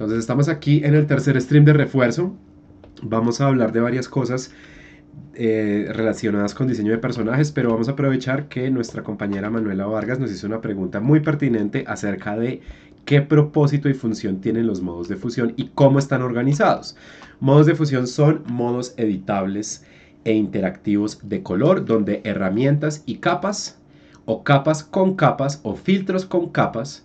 Entonces estamos aquí en el tercer stream de refuerzo. Vamos a hablar de varias cosas eh, relacionadas con diseño de personajes, pero vamos a aprovechar que nuestra compañera Manuela Vargas nos hizo una pregunta muy pertinente acerca de qué propósito y función tienen los modos de fusión y cómo están organizados. Modos de fusión son modos editables e interactivos de color, donde herramientas y capas o capas con capas o filtros con capas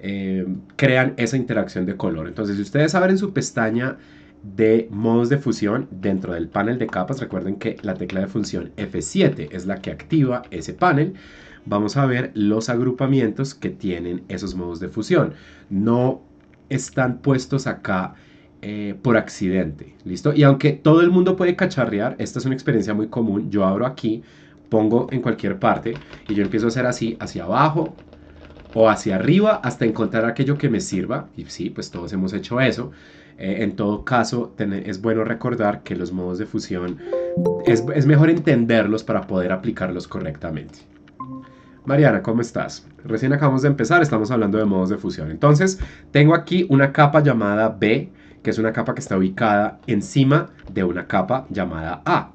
eh, crean esa interacción de color. Entonces, si ustedes abren su pestaña de modos de fusión dentro del panel de capas, recuerden que la tecla de función F7 es la que activa ese panel. Vamos a ver los agrupamientos que tienen esos modos de fusión. No están puestos acá eh, por accidente, ¿listo? Y aunque todo el mundo puede cacharrear, esta es una experiencia muy común. Yo abro aquí, pongo en cualquier parte y yo empiezo a hacer así, hacia abajo, o hacia arriba hasta encontrar aquello que me sirva. Y sí, pues todos hemos hecho eso. Eh, en todo caso, es bueno recordar que los modos de fusión es, es mejor entenderlos para poder aplicarlos correctamente. Mariana, ¿cómo estás? Recién acabamos de empezar, estamos hablando de modos de fusión. Entonces, tengo aquí una capa llamada B, que es una capa que está ubicada encima de una capa llamada A.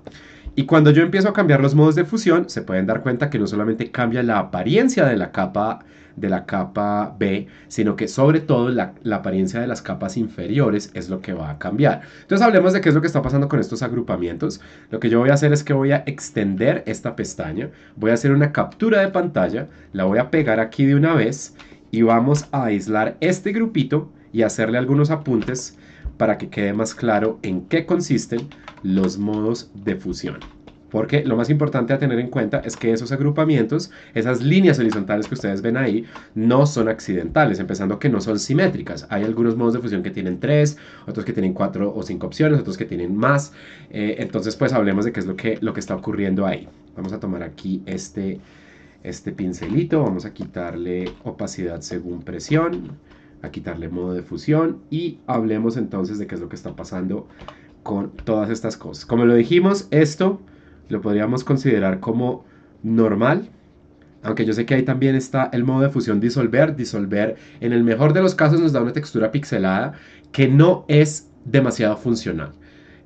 Y cuando yo empiezo a cambiar los modos de fusión, se pueden dar cuenta que no solamente cambia la apariencia de la capa de la capa B, sino que sobre todo la, apariencia de las capas inferiores es lo que va a cambiar. Entonces hablemos de qué es lo que está pasando con estos agrupamientos. Lo que yo voy a hacer es que voy a extender esta pestaña, voy a hacer una captura de pantalla, la voy a pegar aquí de una vez y vamos a aislar este grupito y hacerle algunos apuntes para que quede más claro en qué consisten los modos de fusión. Porque lo más importante a tener en cuenta es que esos agrupamientos, esas líneas horizontales que ustedes ven ahí, no son accidentales, empezando que no son simétricas. Hay algunos modos de fusión que tienen tres, otros que tienen cuatro o cinco opciones, otros que tienen más. Eh, entonces, pues hablemos de qué es lo que, lo que está ocurriendo ahí. Vamos a tomar aquí este, este pincelito, vamos a quitarle opacidad según presión, a quitarle modo de fusión y hablemos entonces de qué es lo que está pasando con todas estas cosas. Como lo dijimos, esto lo podríamos considerar como normal, aunque yo sé que ahí también está el modo de fusión disolver. Disolver en el mejor de los casos nos da una textura pixelada que no es demasiado funcional.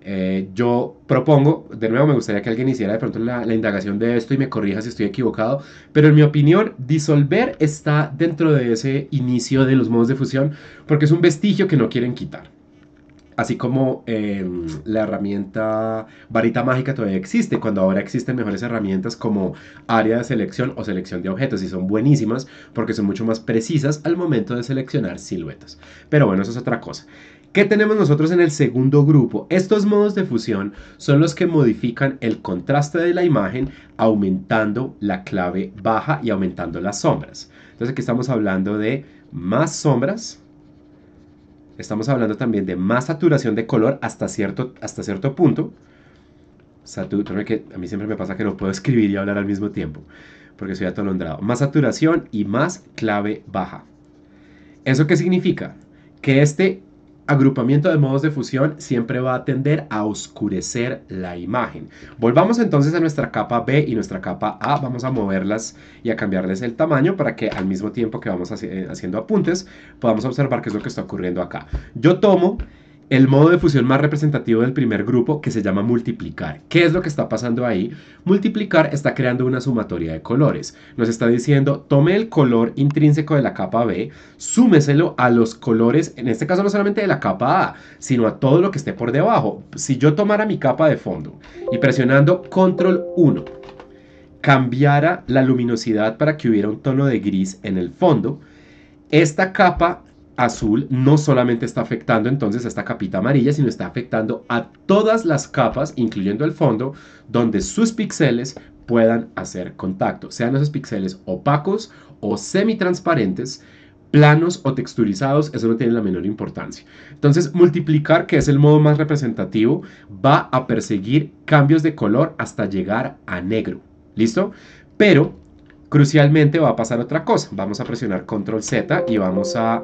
Eh, yo propongo, de nuevo me gustaría que alguien hiciera de pronto la, indagación de esto y me corrija si estoy equivocado, pero en mi opinión disolver está dentro de ese inicio de los modos de fusión porque es un vestigio que no quieren quitar. Así como em, la herramienta varita mágica todavía existe, cuando ahora existen mejores herramientas como área de selección o selección de objetos y son buenísimas porque son mucho más precisas al momento de seleccionar siluetas. Pero bueno, eso es otra cosa. ¿Qué tenemos nosotros en el segundo grupo? Estos modos de fusión son los que modifican el contraste de la imagen aumentando la clave baja y aumentando las sombras. Entonces aquí estamos hablando de más sombras Estamos hablando también de más saturación de color hasta cierto, hasta cierto punto. que a mí siempre me pasa que no puedo escribir y hablar al mismo tiempo, porque soy atolondrado. Más saturación y más clave baja. ¿Eso qué significa? Que este agrupamiento de modos de fusión siempre va a tender a oscurecer la imagen. Volvamos entonces a nuestra capa B y nuestra capa A. Vamos a moverlas y a cambiarles el tamaño para que al mismo tiempo que vamos eh, haciendo apuntes podamos observar qué es lo que está ocurriendo acá. Yo tomo el modo de fusión más representativo del primer grupo que se llama multiplicar. ¿Qué es lo que está pasando ahí? Multiplicar está creando una sumatoria de colores. Nos está diciendo, tome el color intrínseco de la capa B, súmeselo a los colores, en este caso no solamente de la capa A, sino a todo lo que esté por debajo. Si yo tomara mi capa de fondo y presionando control 1, cambiara la luminosidad para que hubiera un tono de gris en el fondo, esta capa azul no solamente está afectando entonces a esta capita amarilla, sino está afectando a todas las capas, incluyendo el fondo, donde sus píxeles puedan hacer contacto, sean esos píxeles opacos o semitransparentes, planos o texturizados, eso no tiene la menor importancia. Entonces, multiplicar, que es el modo más representativo, va a perseguir cambios de color hasta llegar a negro. ¿Listo? Pero, crucialmente va a pasar otra cosa. Vamos a presionar control Z y vamos a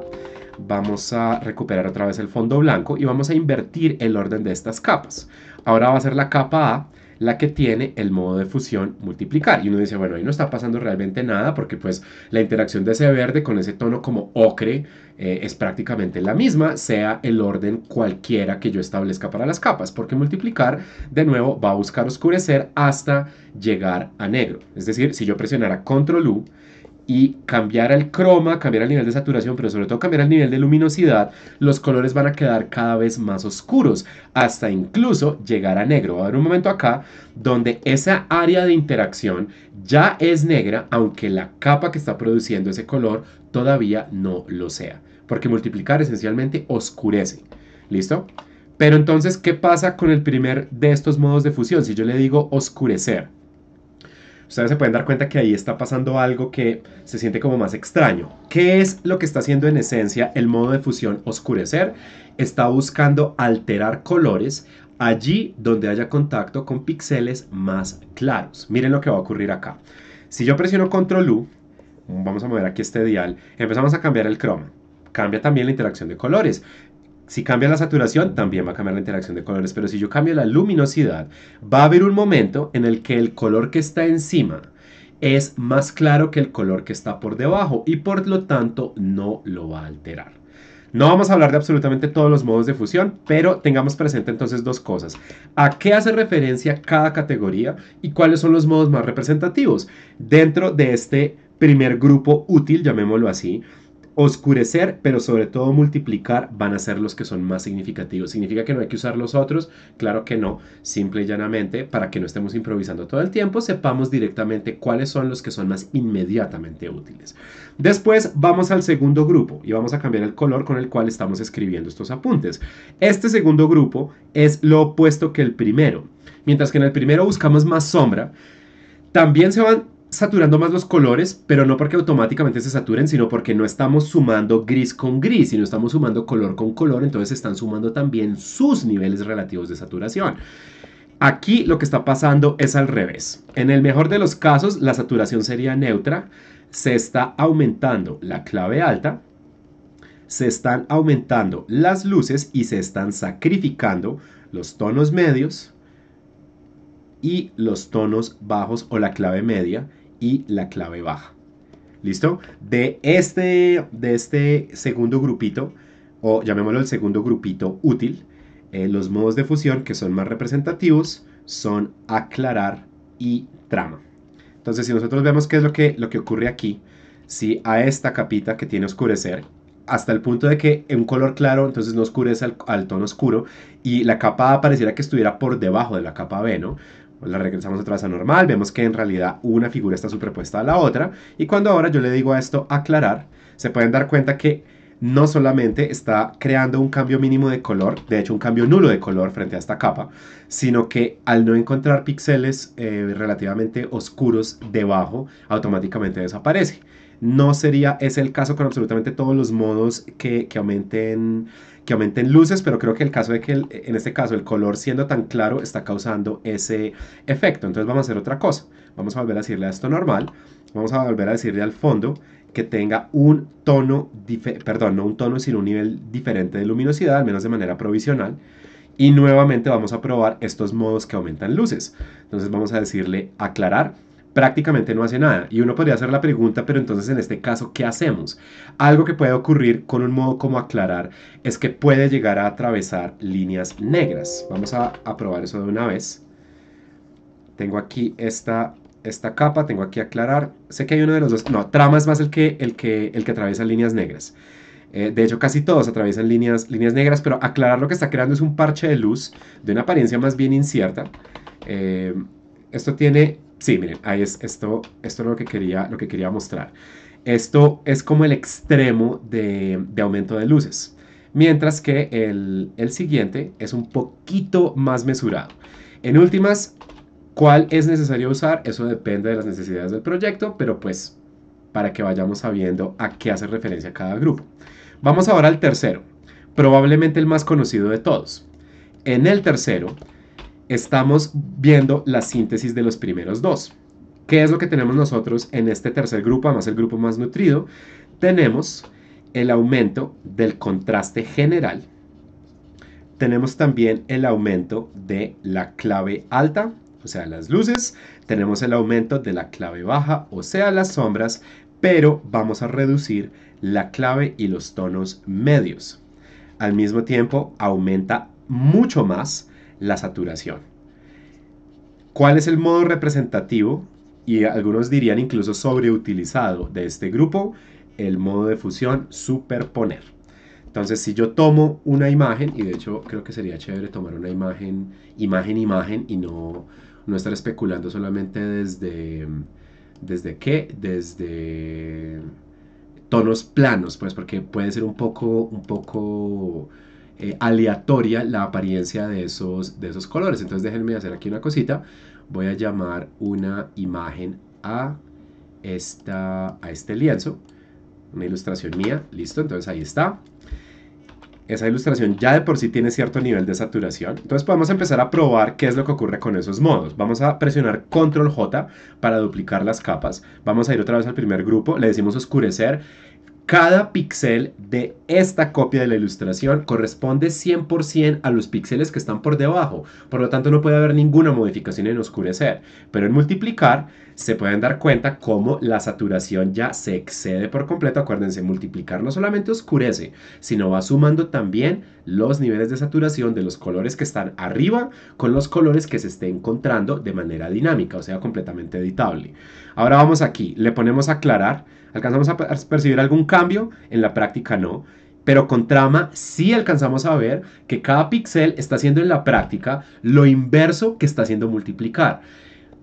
vamos a recuperar otra vez el fondo blanco y vamos a invertir el orden de estas capas. Ahora va a ser la capa A la que tiene el modo de fusión multiplicar. Y uno dice, bueno, ahí no está pasando realmente nada porque pues la interacción de ese verde con ese tono como ocre eh, es prácticamente la misma, sea el orden cualquiera que yo establezca para las capas, porque multiplicar de nuevo va a buscar oscurecer hasta llegar a negro. Es decir, si yo presionara control U, y cambiar el croma, cambiar el nivel de saturación, pero sobre todo cambiar el nivel de luminosidad, los colores van a quedar cada vez más oscuros, hasta incluso llegar a negro. Va a haber un momento acá donde esa área de interacción ya es negra, aunque la capa que está produciendo ese color todavía no lo sea, porque multiplicar esencialmente oscurece. ¿Listo? Pero entonces, ¿qué pasa con el primer de estos modos de fusión? Si yo le digo oscurecer, ustedes se pueden dar cuenta que ahí está pasando algo que se siente como más extraño. ¿Qué es lo que está haciendo en esencia el modo de fusión oscurecer? Está buscando alterar colores allí donde haya contacto con píxeles más claros. Miren lo que va a ocurrir acá. Si yo presiono control U, vamos a mover aquí este dial, empezamos a cambiar el croma. Cambia también la interacción de colores. Si cambia la saturación, también va a cambiar la interacción de colores, pero si yo cambio la luminosidad, va a haber un momento en el que el color que está encima es más claro que el color que está por debajo y por lo tanto no lo va a alterar. No vamos a hablar de absolutamente todos los modos de fusión, pero tengamos presente entonces dos cosas. ¿A qué hace referencia cada categoría y cuáles son los modos más representativos? Dentro de este primer grupo útil, llamémoslo así, oscurecer, pero sobre todo multiplicar, van a ser los que son más significativos. ¿Significa que no hay que usar los otros? Claro que no. Simple y llanamente, para que no estemos improvisando todo el tiempo, sepamos directamente cuáles son los que son más inmediatamente útiles. Después vamos al segundo grupo y vamos a cambiar el color con el cual estamos escribiendo estos apuntes. Este segundo grupo es lo opuesto que el primero. Mientras que en el primero buscamos más sombra, también se van saturando más los colores, pero no porque automáticamente se saturen, sino porque no estamos sumando gris con gris, sino estamos sumando color con color, entonces están sumando también sus niveles relativos de saturación. Aquí lo que está pasando es al revés. En el mejor de los casos, la saturación sería neutra, se está aumentando la clave alta, se están aumentando las luces y se están sacrificando los tonos medios y los tonos bajos o la clave media y la clave baja. ¿Listo? De este, de este segundo grupito, o llamémoslo el segundo grupito útil, eh, los modos de fusión que son más representativos son aclarar y trama. Entonces, si nosotros vemos qué es lo que, lo que ocurre aquí, si a esta capita que tiene oscurecer, hasta el punto de que en un color claro entonces no oscurece al, tono oscuro y la capa A pareciera que estuviera por debajo de la capa B, ¿no? la regresamos otra vez a normal, vemos que en realidad una figura está superpuesta a la otra, y cuando ahora yo le digo a esto aclarar, se pueden dar cuenta que no solamente está creando un cambio mínimo de color, de hecho un cambio nulo de color frente a esta capa, sino que al no encontrar píxeles eh, relativamente oscuros debajo, automáticamente desaparece. No sería es el caso con absolutamente todos los modos que aumenten que aumenten luces, pero creo que el caso de que en este caso el color siendo tan claro está causando ese efecto. Entonces vamos a hacer otra cosa. Vamos a volver a decirle a esto normal. Vamos a volver a decirle al fondo que tenga un tono, perdón, no un tono, sino un nivel diferente de luminosidad, al menos de manera provisional. Y nuevamente vamos a probar estos modos que aumentan luces. Entonces vamos a decirle aclarar prácticamente no hace nada. Y uno podría hacer la pregunta, pero entonces en este caso, ¿qué hacemos? Algo que puede ocurrir con un modo como aclarar es que puede llegar a atravesar líneas negras. Vamos a, probar eso de una vez. Tengo aquí esta, esta capa, tengo aquí aclarar. Sé que hay uno de los dos, no, trama es más el que, el que, el que atraviesa líneas negras. Eh, de hecho, casi todos atraviesan líneas, líneas negras, pero aclarar lo que está creando es un parche de luz de una apariencia más bien incierta. Eh, esto tiene Sí, miren, ahí es esto, esto es lo que quería, lo que quería mostrar. Esto es como el extremo de, aumento de luces, mientras que el, el, siguiente es un poquito más mesurado. En últimas, ¿cuál es necesario usar? Eso depende de las necesidades del proyecto, pero pues para que vayamos sabiendo a qué hace referencia cada grupo. Vamos ahora al tercero, probablemente el más conocido de todos. En el tercero, estamos viendo la síntesis de los primeros dos. ¿Qué es lo que tenemos nosotros en este tercer grupo, además el grupo más nutrido? Tenemos el aumento del contraste general. Tenemos también el aumento de la clave alta, o sea, las luces. Tenemos el aumento de la clave baja, o sea, las sombras, pero vamos a reducir la clave y los tonos medios. Al mismo tiempo, aumenta mucho más la saturación. ¿Cuál es el modo representativo y algunos dirían incluso sobreutilizado de este grupo? El modo de fusión superponer. Entonces, si yo tomo una imagen, y de hecho creo que sería chévere tomar una imagen, imagen, imagen, y no, no estar especulando solamente desde, desde qué, desde tonos planos, pues porque puede ser un poco, un poco eh, aleatoria la apariencia de esos, de esos colores. Entonces déjenme hacer aquí una cosita. Voy a llamar una imagen a, esta, a este lienzo. Una ilustración mía. Listo, entonces ahí está. Esa ilustración ya de por sí tiene cierto nivel de saturación. Entonces podemos empezar a probar qué es lo que ocurre con esos modos. Vamos a presionar Control J para duplicar las capas. Vamos a ir otra vez al primer grupo. Le decimos oscurecer cada píxel de esta copia de la ilustración corresponde 100% a los píxeles que están por debajo, por lo tanto no puede haber ninguna modificación en oscurecer, pero en multiplicar se pueden dar cuenta cómo la saturación ya se excede por completo, acuérdense, multiplicar no solamente oscurece, sino va sumando también los niveles de saturación de los colores que están arriba con los colores que se esté encontrando de manera dinámica, o sea, completamente editable. Ahora vamos aquí, le ponemos aclarar, ¿Alcanzamos a percibir algún cambio? En la práctica no. Pero con trama sí alcanzamos a ver que cada píxel está haciendo en la práctica lo inverso que está haciendo multiplicar.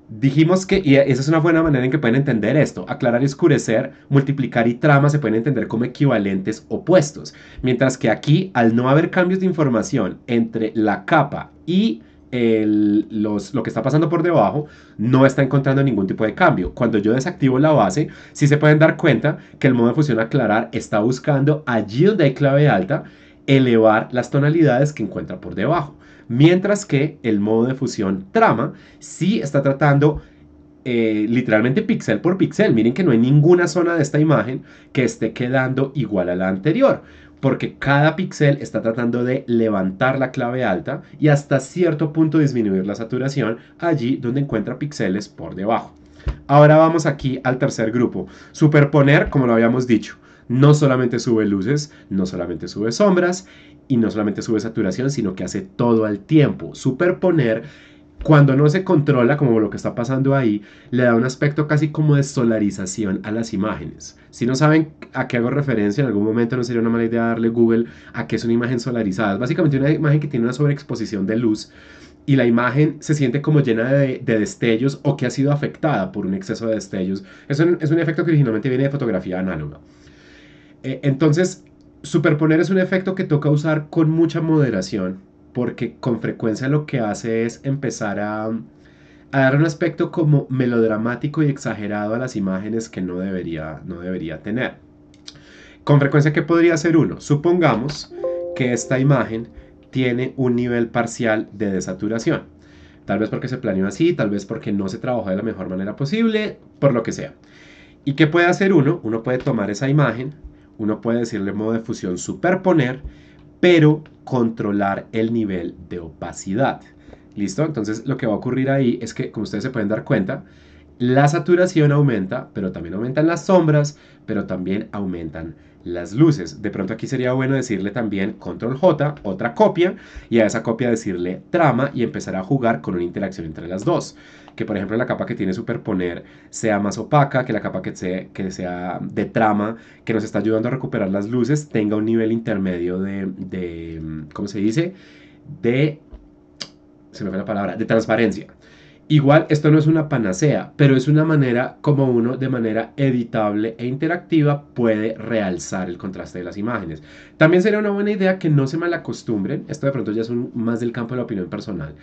Dijimos que, y esa es una buena manera en que pueden entender esto, aclarar y oscurecer, multiplicar y trama se pueden entender como equivalentes opuestos, mientras que aquí, al no haber cambios de información entre la capa y lo que está pasando por debajo no está encontrando ningún tipo de cambio. Cuando yo desactivo la base, si se pueden dar cuenta que el modo de fusión aclarar está buscando allí donde hay clave alta elevar las tonalidades que encuentra por debajo. Mientras que el modo de fusión trama sí está tratando eh, literalmente píxel por píxel. Miren que no hay ninguna zona de esta imagen que esté quedando igual a la anterior porque cada píxel está tratando de levantar la clave alta y hasta cierto punto disminuir la saturación allí donde encuentra píxeles por debajo. Ahora vamos aquí al tercer grupo, superponer como lo habíamos dicho. No solamente sube luces, no solamente sube sombras y no solamente sube saturación, sino que hace todo al tiempo. Superponer cuando no se controla, como lo que está pasando ahí, le da un aspecto casi como de solarización a las imágenes. Si no saben a qué hago referencia, en algún momento no sería una mala idea darle Google a qué es una imagen solarizada. Es básicamente una imagen que tiene una sobreexposición de luz y la imagen se siente como llena de, destellos o que ha sido afectada por un exceso de destellos. Es un, es un efecto que originalmente viene de fotografía análoga. Eh, entonces, superponer es un efecto que toca usar con mucha moderación porque con frecuencia lo que hace es empezar a, dar un aspecto como melodramático y exagerado a las imágenes que no debería, no debería tener. Con frecuencia, ¿qué podría hacer uno? Supongamos que esta imagen tiene un nivel parcial de desaturación. Tal vez porque se planeó así, tal vez porque no se trabajó de la mejor manera posible, por lo que sea. ¿Y qué puede hacer uno? Uno puede tomar esa imagen, uno puede decirle modo de fusión superponer, pero controlar el nivel de opacidad. ¿Listo? Entonces lo que va a ocurrir ahí es que, como ustedes se pueden dar cuenta, la saturación aumenta, pero también aumentan las sombras, pero también aumentan las luces. De pronto aquí sería bueno decirle también control J, otra copia, y a esa copia decirle trama y empezar a jugar con una interacción entre las dos que por ejemplo la capa que tiene superponer sea más opaca, que la capa que, sea, que sea de trama, que nos está ayudando a recuperar las luces, tenga un nivel intermedio de, de mm, ¿cómo se dice? De, se me fue la palabra, de transparencia. Igual esto no es una panacea, pero es una manera como uno de manera editable e interactiva puede realzar el contraste de las imágenes. También sería una buena idea que no se malacostumbren, esto de pronto ya es más del campo de la opinión personal,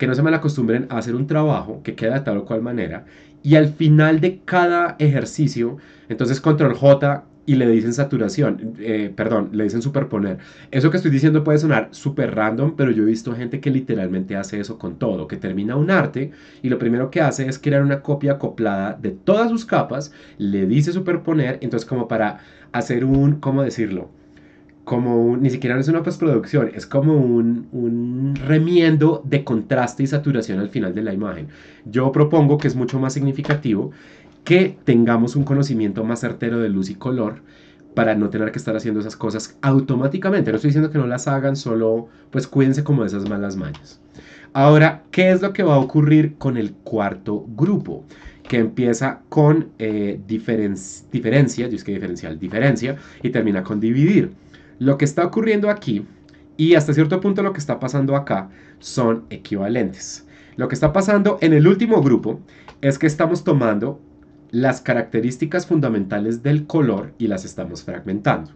que no se la acostumbren a hacer un trabajo que queda de tal o cual manera y al final de cada ejercicio, entonces control J y le dicen saturación, eh, perdón, le dicen superponer. Eso que estoy diciendo puede sonar súper random, pero yo he visto gente que literalmente hace eso con todo, que termina un arte y lo primero que hace es crear una copia acoplada de todas sus capas, le dice superponer, entonces como para hacer un, ¿cómo decirlo? como ni siquiera es una postproducción, es como un, remiendo de contraste y saturación al final de la imagen. Yo propongo que es mucho más significativo que tengamos un conocimiento más certero de luz y color para no tener que estar haciendo esas cosas automáticamente. No estoy diciendo que no las hagan, solo pues cuídense como de esas malas mañas. Ahora, ¿qué es lo que va a ocurrir con el cuarto grupo? que empieza con eh, diferencia, yo es que diferencial, diferencia, y termina con dividir. Lo que está ocurriendo aquí y hasta cierto punto lo que está pasando acá son equivalentes. Lo que está pasando en el último grupo es que estamos tomando las características fundamentales del color y las estamos fragmentando.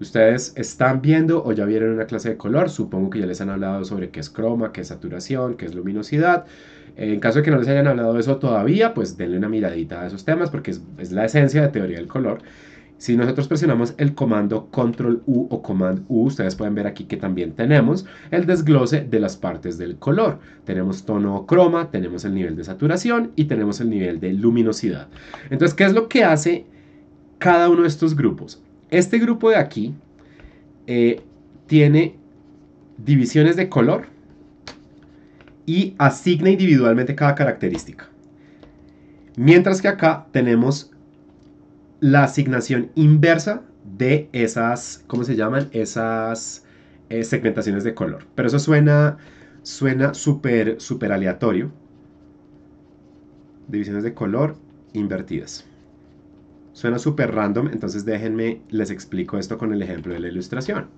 Ustedes están viendo o ya vieron una clase de color, supongo que ya les han hablado sobre qué es croma, qué es saturación, qué es luminosidad. En caso de que no les hayan hablado de eso todavía, pues denle una miradita a esos temas porque es, la esencia de teoría del color. Si nosotros presionamos el comando Control U o Command U, ustedes pueden ver aquí que también tenemos el desglose de las partes del color. Tenemos tono o croma, tenemos el nivel de saturación y tenemos el nivel de luminosidad. Entonces, ¿qué es lo que hace cada uno de estos grupos? Este grupo de aquí eh, tiene divisiones de color y asigna individualmente cada característica. Mientras que acá tenemos la asignación inversa de esas, ¿cómo se llaman? Esas eh, segmentaciones de color. Pero eso suena suena súper super aleatorio. Divisiones de color invertidas. Suena súper random, entonces déjenme, les explico esto con el ejemplo de la ilustración.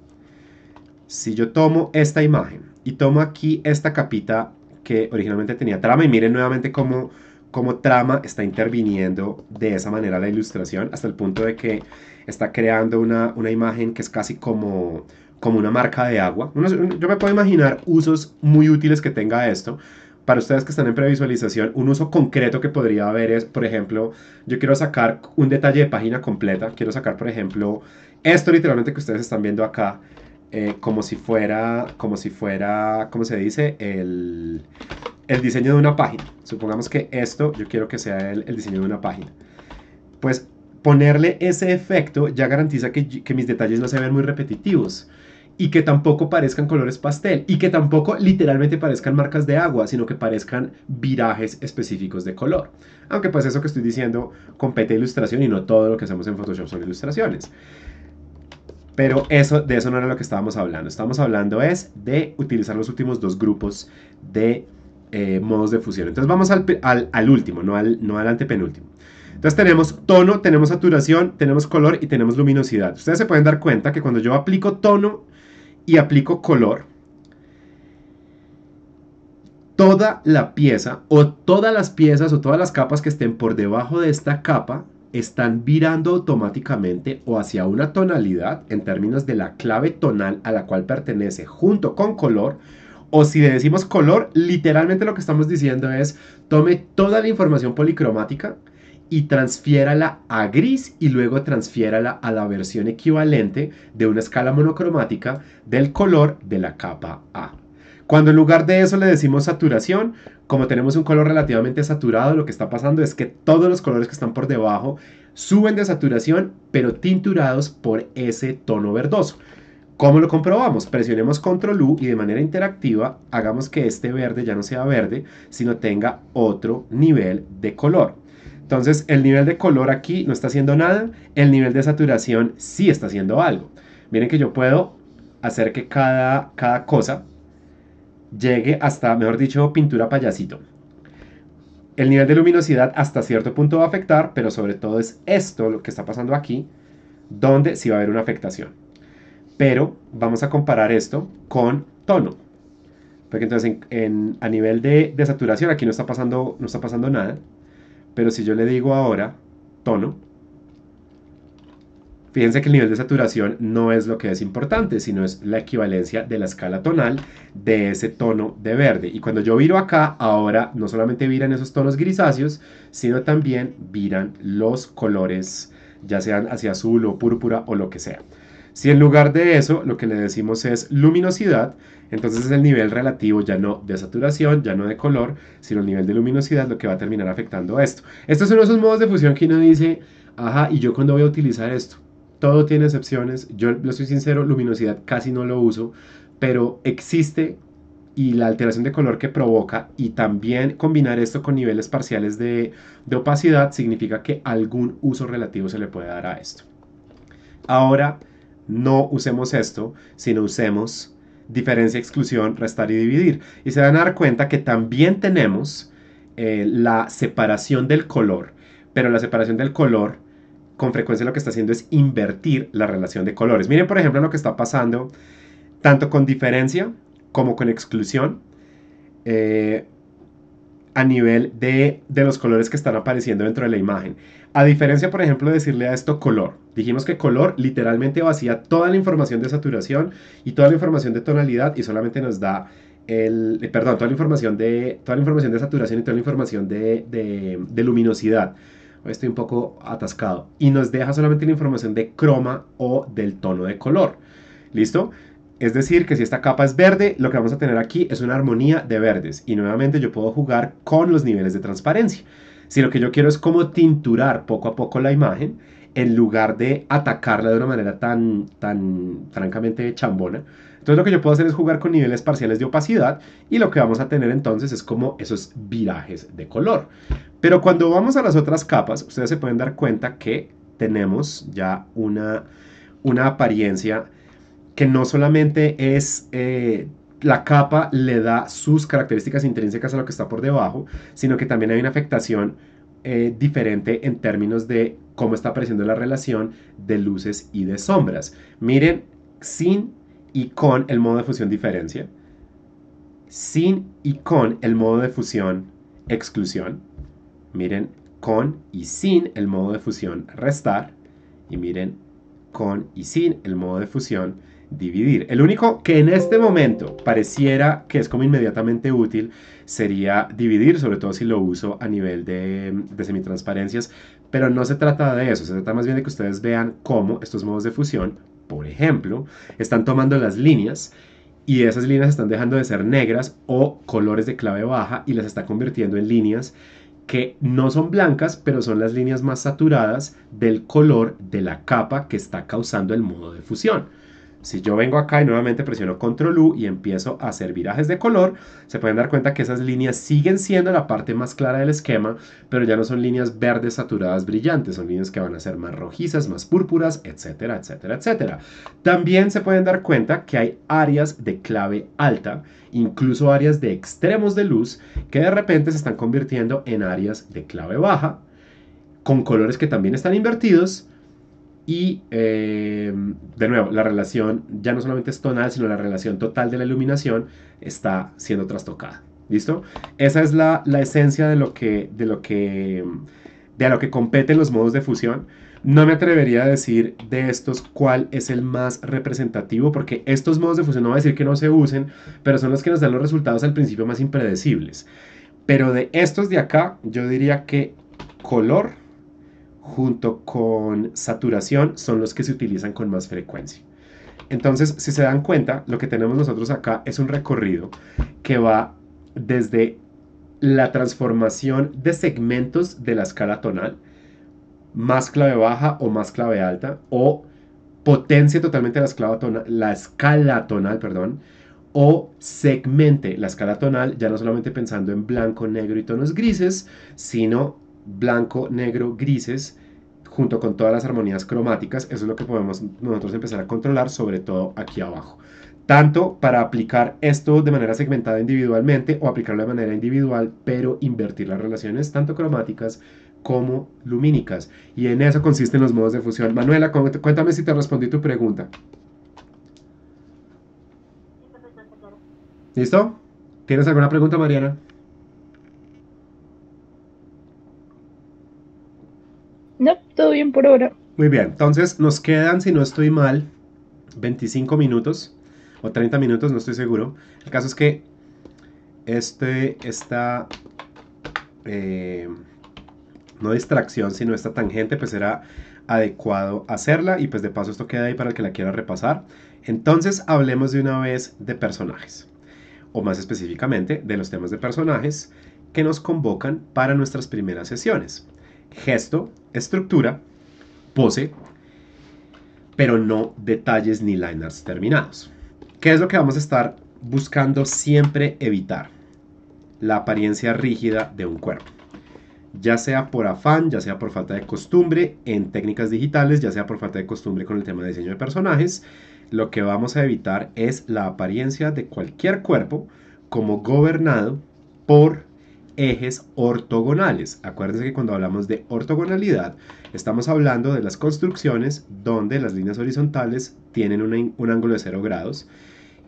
Si yo tomo esta imagen y tomo aquí esta capita que originalmente tenía trama y miren nuevamente cómo como trama está interviniendo de esa manera la ilustración hasta el punto de que está creando una, imagen que es casi como, como una marca de agua. yo me puedo imaginar usos muy útiles que tenga esto. Para ustedes que están en previsualización, un uso concreto que podría haber es, por ejemplo, yo quiero sacar un detalle de página completa, quiero sacar, por ejemplo, esto literalmente que ustedes están viendo acá, eh, como si fuera, como si fuera, ¿cómo se dice? El, el, diseño de una página. Supongamos que esto, yo quiero que sea el, el diseño de una página. Pues ponerle ese efecto ya garantiza que, que mis detalles no se vean muy repetitivos y que tampoco parezcan colores pastel y que tampoco literalmente parezcan marcas de agua, sino que parezcan virajes específicos de color. Aunque pues eso que estoy diciendo compete ilustración y no todo lo que hacemos en Photoshop son ilustraciones. Pero eso, de eso no era lo que estábamos hablando. Estábamos hablando es de utilizar los últimos dos grupos de eh, modos de fusión. Entonces vamos al, último, no al, no al antepenúltimo. Entonces tenemos tono, tenemos saturación, tenemos color y tenemos luminosidad. Ustedes se pueden dar cuenta que cuando yo aplico tono y aplico color, toda la pieza o todas las piezas o todas las capas que estén por debajo de esta capa están virando automáticamente o hacia una tonalidad en términos de la clave tonal a la cual pertenece junto con color. O si le decimos color, literalmente lo que estamos diciendo es tome toda la información policromática y transfiérala a gris y luego transfiérala a la versión equivalente de una escala monocromática del color de la capa A. Cuando en lugar de eso le decimos saturación, como tenemos un color relativamente saturado, lo que está pasando es que todos los colores que están por debajo suben de saturación, pero tinturados por ese tono verdoso. ¿Cómo lo comprobamos? Presionemos Control U y de manera interactiva hagamos que este verde ya no sea verde, sino tenga otro nivel de color. Entonces el nivel de color aquí no está haciendo nada, el nivel de saturación sí está haciendo algo. Miren que yo puedo hacer que cada, cada cosa llegue hasta, mejor dicho, pintura payasito. El nivel de luminosidad hasta cierto punto va a afectar, pero sobre todo es esto lo que está pasando aquí, donde sí va a haber una afectación. Pero vamos a comparar esto con tono. Porque entonces en, a nivel de, saturación aquí no está, pasando, no está pasando nada. Pero si yo le digo ahora tono, Fíjense que el nivel de saturación no es lo que es importante, sino es la equivalencia de la escala tonal de ese tono de verde. Y cuando yo viro acá, ahora no solamente viran esos tonos grisáceos, sino también viran los colores, ya sean hacia azul o púrpura o lo que sea. Si en lugar de eso lo que le decimos es luminosidad, entonces es el nivel relativo ya no de saturación, ya no de color, sino el nivel de luminosidad lo que va a terminar afectando a esto. uno de esos modos de fusión que uno dice, ajá, ¿y yo cuándo voy a utilizar esto? todo tiene excepciones. Yo lo soy sincero, luminosidad casi no lo uso, pero existe y la alteración de color que provoca y también combinar esto con niveles parciales de, opacidad significa que algún uso relativo se le puede dar a esto. Ahora, no usemos esto, sino usemos diferencia, exclusión, restar y dividir. Y se van a dar cuenta que también tenemos eh, la separación del color, pero la separación del color con frecuencia lo que está haciendo es invertir la relación de colores. Miren, por ejemplo, lo que está pasando tanto con diferencia como con exclusión eh, a nivel de, los colores que están apareciendo dentro de la imagen. A diferencia, por ejemplo, de decirle a esto color. Dijimos que color literalmente vacía toda la información de saturación y toda la información de tonalidad y solamente nos da el, perdón, toda la información de, toda la información de saturación y toda la información de luminosidad estoy un poco atascado. Y nos deja solamente la información de croma o del tono de color. ¿Listo? Es decir, que si esta capa es verde, lo que vamos a tener aquí es una armonía de verdes. Y nuevamente yo puedo jugar con los niveles de transparencia. Si lo que yo quiero es como tinturar poco a poco la imagen, en lugar de atacarla de una manera tan, tan francamente chambona, entonces lo que yo puedo hacer es jugar con niveles parciales de opacidad y lo que vamos a tener entonces es como esos virajes de color. Pero cuando vamos a las otras capas, ustedes se pueden dar cuenta que tenemos ya una, una apariencia que no solamente es... Eh, la capa le da sus características intrínsecas a lo que está por debajo, sino que también hay una afectación eh, diferente en términos de cómo está apareciendo la relación de luces y de sombras. Miren, sin y con el modo de fusión diferencia, sin y con el modo de fusión exclusión. Miren, con y sin el modo de fusión restar. Y miren, con y sin el modo de fusión dividir. El único que en este momento pareciera que es como inmediatamente útil sería dividir, sobre todo si lo uso a nivel de, semitransparencias, pero no se trata de eso, se trata más bien de que ustedes vean cómo estos modos de fusión por ejemplo, están tomando las líneas y esas líneas están dejando de ser negras o colores de clave baja y las está convirtiendo en líneas que no son blancas, pero son las líneas más saturadas del color de la capa que está causando el modo de fusión. Si yo vengo acá y nuevamente presiono control U y empiezo a hacer virajes de color, se pueden dar cuenta que esas líneas siguen siendo la parte más clara del esquema, pero ya no son líneas verdes saturadas brillantes, son líneas que van a ser más rojizas, más púrpuras, etcétera, etcétera, etcétera. También se pueden dar cuenta que hay áreas de clave alta, incluso áreas de extremos de luz, que de repente se están convirtiendo en áreas de clave baja, con colores que también están invertidos, y eh, de nuevo, la relación ya no solamente es tonal, sino la relación total de la iluminación está siendo trastocada. ¿Listo? Esa es la, la esencia de lo que, de lo que, de a lo que competen los modos de fusión. No me atrevería a decir de estos cuál es el más representativo, porque estos modos de fusión no va a decir que no se usen, pero son los que nos dan los resultados al principio más impredecibles. Pero de estos de acá, yo diría que color junto con saturación son los que se utilizan con más frecuencia. Entonces, si se dan cuenta, lo que tenemos nosotros acá es un recorrido que va desde la transformación de segmentos de la escala tonal, más clave baja o más clave alta, o potencia totalmente la escala tonal, la escala tonal perdón, o segmente la escala tonal, ya no solamente pensando en blanco, negro y tonos grises, sino blanco, negro, grises, junto con todas las armonías cromáticas, eso es lo que podemos nosotros empezar a controlar, sobre todo aquí abajo. Tanto para aplicar esto de manera segmentada individualmente o aplicarlo de manera individual, pero invertir las relaciones tanto cromáticas como lumínicas. Y en eso consisten los modos de fusión. Manuela, cuéntame si te respondí tu pregunta. ¿Listo? ¿Tienes alguna pregunta, Mariana? Todo bien por ahora. Muy bien, entonces nos quedan, si no estoy mal, 25 minutos o 30 minutos, no estoy seguro. El caso es que este, esta, eh, no distracción, sino esta tangente, pues será adecuado hacerla y pues de paso esto queda ahí para el que la quiera repasar. Entonces hablemos de una vez de personajes, o más específicamente de los temas de personajes que nos convocan para nuestras primeras sesiones gesto, estructura, pose, pero no detalles ni liners terminados. ¿Qué es lo que vamos a estar buscando siempre evitar? La apariencia rígida de un cuerpo. Ya sea por afán, ya sea por falta de costumbre en técnicas digitales, ya sea por falta de costumbre con el tema de diseño de personajes, lo que vamos a evitar es la apariencia de cualquier cuerpo como gobernado por ejes ortogonales. Acuérdense que cuando hablamos de ortogonalidad, estamos hablando de las construcciones donde las líneas horizontales tienen un, ángulo de 0 grados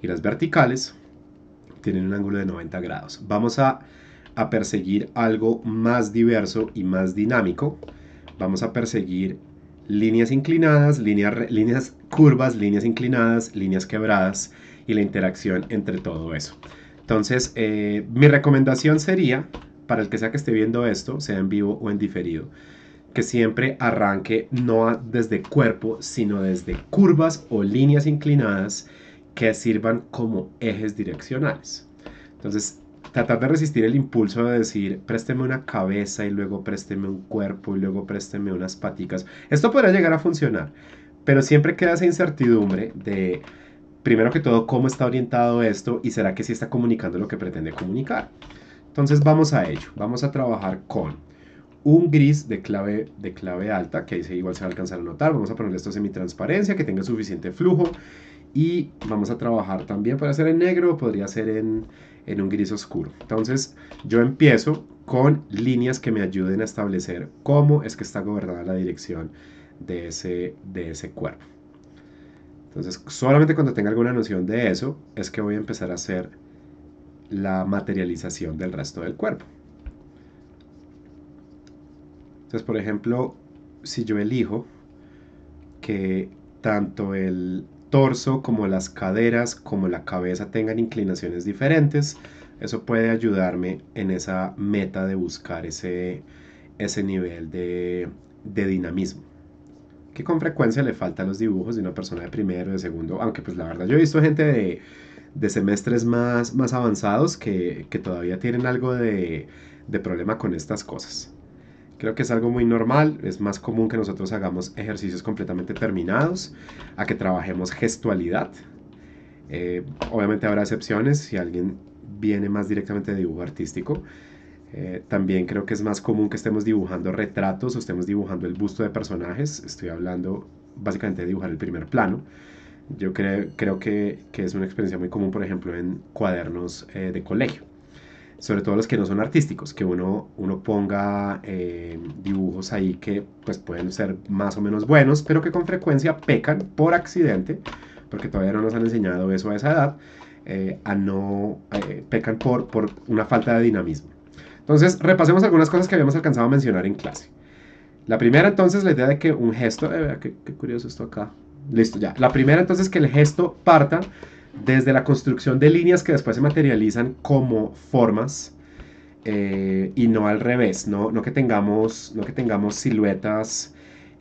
y las verticales tienen un ángulo de 90 grados. Vamos a, perseguir algo más diverso y más dinámico. Vamos a perseguir líneas inclinadas, líneas, líneas curvas, líneas inclinadas, líneas quebradas y la interacción entre todo eso. Entonces, eh, mi recomendación sería, para el que sea que esté viendo esto, sea en vivo o en diferido, que siempre arranque no desde cuerpo, sino desde curvas o líneas inclinadas que sirvan como ejes direccionales. Entonces, tratar de resistir el impulso de decir, présteme una cabeza y luego présteme un cuerpo y luego présteme unas paticas. Esto podrá llegar a funcionar, pero siempre queda esa incertidumbre de primero que todo, cómo está orientado esto y será que sí está comunicando lo que pretende comunicar. Entonces vamos a ello. Vamos a trabajar con un gris de clave, de clave alta, que ahí igual se va a alcanzar a notar. Vamos a ponerle esto transparencia, que tenga suficiente flujo. Y vamos a trabajar también, para ser en negro, podría ser en, un gris oscuro. Entonces yo empiezo con líneas que me ayuden a establecer cómo es que está gobernada la dirección de ese, de ese cuerpo. Entonces, solamente cuando tenga alguna noción de eso, es que voy a empezar a hacer la materialización del resto del cuerpo. Entonces, por ejemplo, si yo elijo que tanto el torso como las caderas como la cabeza tengan inclinaciones diferentes, eso puede ayudarme en esa meta de buscar ese, ese nivel de dinamismo que con frecuencia le falta los dibujos de una persona de primero, de segundo, aunque pues la verdad yo he visto gente de, semestres más, más avanzados que, todavía tienen algo de, problema con estas cosas. Creo que es algo muy normal, es más común que nosotros hagamos ejercicios completamente terminados, a que trabajemos gestualidad. Eh, obviamente habrá excepciones si alguien viene más directamente de dibujo artístico, eh, también creo que es más común que estemos dibujando retratos o estemos dibujando el busto de personajes. Estoy hablando básicamente de dibujar el primer plano. Yo creo, creo que, que, es una experiencia muy común, por ejemplo, en cuadernos eh, de colegio. Sobre todo los que no son artísticos, que uno, uno ponga eh, dibujos ahí que pues, pueden ser más o menos buenos, pero que con frecuencia pecan por accidente, porque todavía no nos han enseñado eso a esa edad, a no, pecan por, por una falta de dinamismo. Entonces, repasemos algunas cosas que habíamos alcanzado a mencionar en clase. La primera, entonces, la idea de que un gesto... Eh, qué, curioso esto acá. Listo, ya. La primera, entonces, que el gesto parta desde la construcción de líneas que después se materializan como formas eh, y no al revés, no, no, que tengamos, no que tengamos siluetas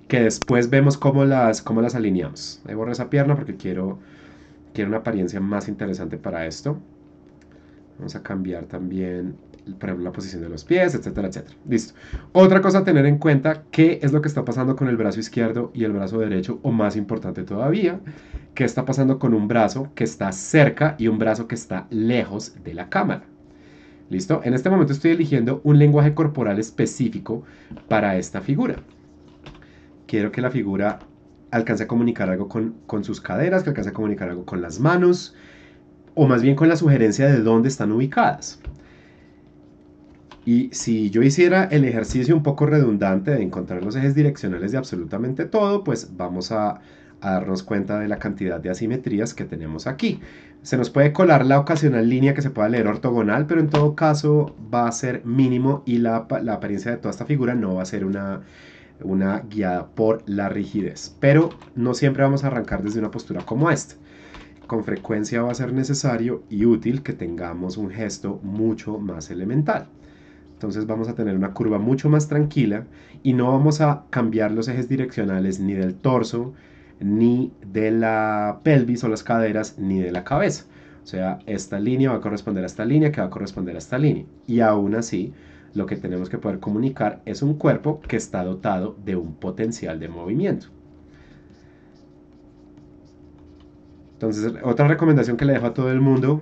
que después vemos cómo las, cómo las alineamos. Ahí borré esa pierna porque quiero, quiero una apariencia más interesante para esto. Vamos a cambiar también la posición de los pies, etcétera, etcétera. Listo. Otra cosa a tener en cuenta, qué es lo que está pasando con el brazo izquierdo y el brazo derecho, o más importante todavía, qué está pasando con un brazo que está cerca y un brazo que está lejos de la cámara. Listo. En este momento estoy eligiendo un lenguaje corporal específico para esta figura. Quiero que la figura alcance a comunicar algo con, con sus caderas, que alcance a comunicar algo con las manos, o más bien con la sugerencia de dónde están ubicadas. Y si yo hiciera el ejercicio un poco redundante de encontrar los ejes direccionales de absolutamente todo, pues vamos a, darnos cuenta de la cantidad de asimetrías que tenemos aquí. Se nos puede colar la ocasional línea que se pueda leer ortogonal, pero en todo caso va a ser mínimo y la, apariencia de toda esta figura no va a ser una guiada por la rigidez. Pero no siempre vamos a arrancar desde una postura como esta. Con frecuencia va a ser necesario y útil que tengamos un gesto mucho más elemental. Entonces vamos a tener una curva mucho más tranquila y no vamos a cambiar los ejes direccionales ni del torso, ni de la pelvis o las caderas, ni de la cabeza. O sea, esta línea va a corresponder a esta línea, que va a corresponder a esta línea. Y aún así, lo que tenemos que poder comunicar es un cuerpo que está dotado de un potencial de movimiento. Entonces, otra recomendación que le dejo a todo el mundo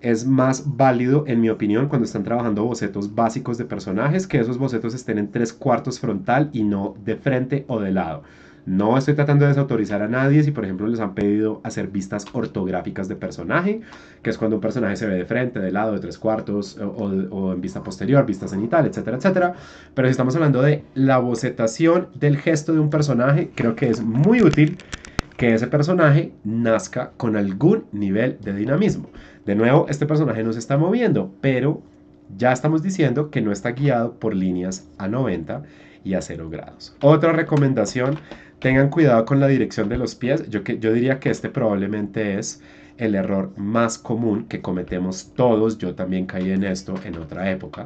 es más válido, en mi opinión, cuando están trabajando bocetos básicos de personajes, que esos bocetos estén en tres cuartos frontal y no de frente o de lado. No estoy tratando de desautorizar a nadie si, por ejemplo, les han pedido hacer vistas ortográficas de personaje, que es cuando un personaje se ve de frente, de lado, de tres cuartos, o, en vista posterior, vista cenital, etcétera, etcétera. Pero si estamos hablando de la bocetación del gesto de un personaje, creo que es muy útil que ese personaje nazca con algún nivel de dinamismo. De nuevo, este personaje no se está moviendo, pero ya estamos diciendo que no está guiado por líneas a 90 y a 0 grados. Otra recomendación, tengan cuidado con la dirección de los pies. Yo, que, yo diría que este probablemente es el error más común que cometemos todos. Yo también caí en esto en otra época.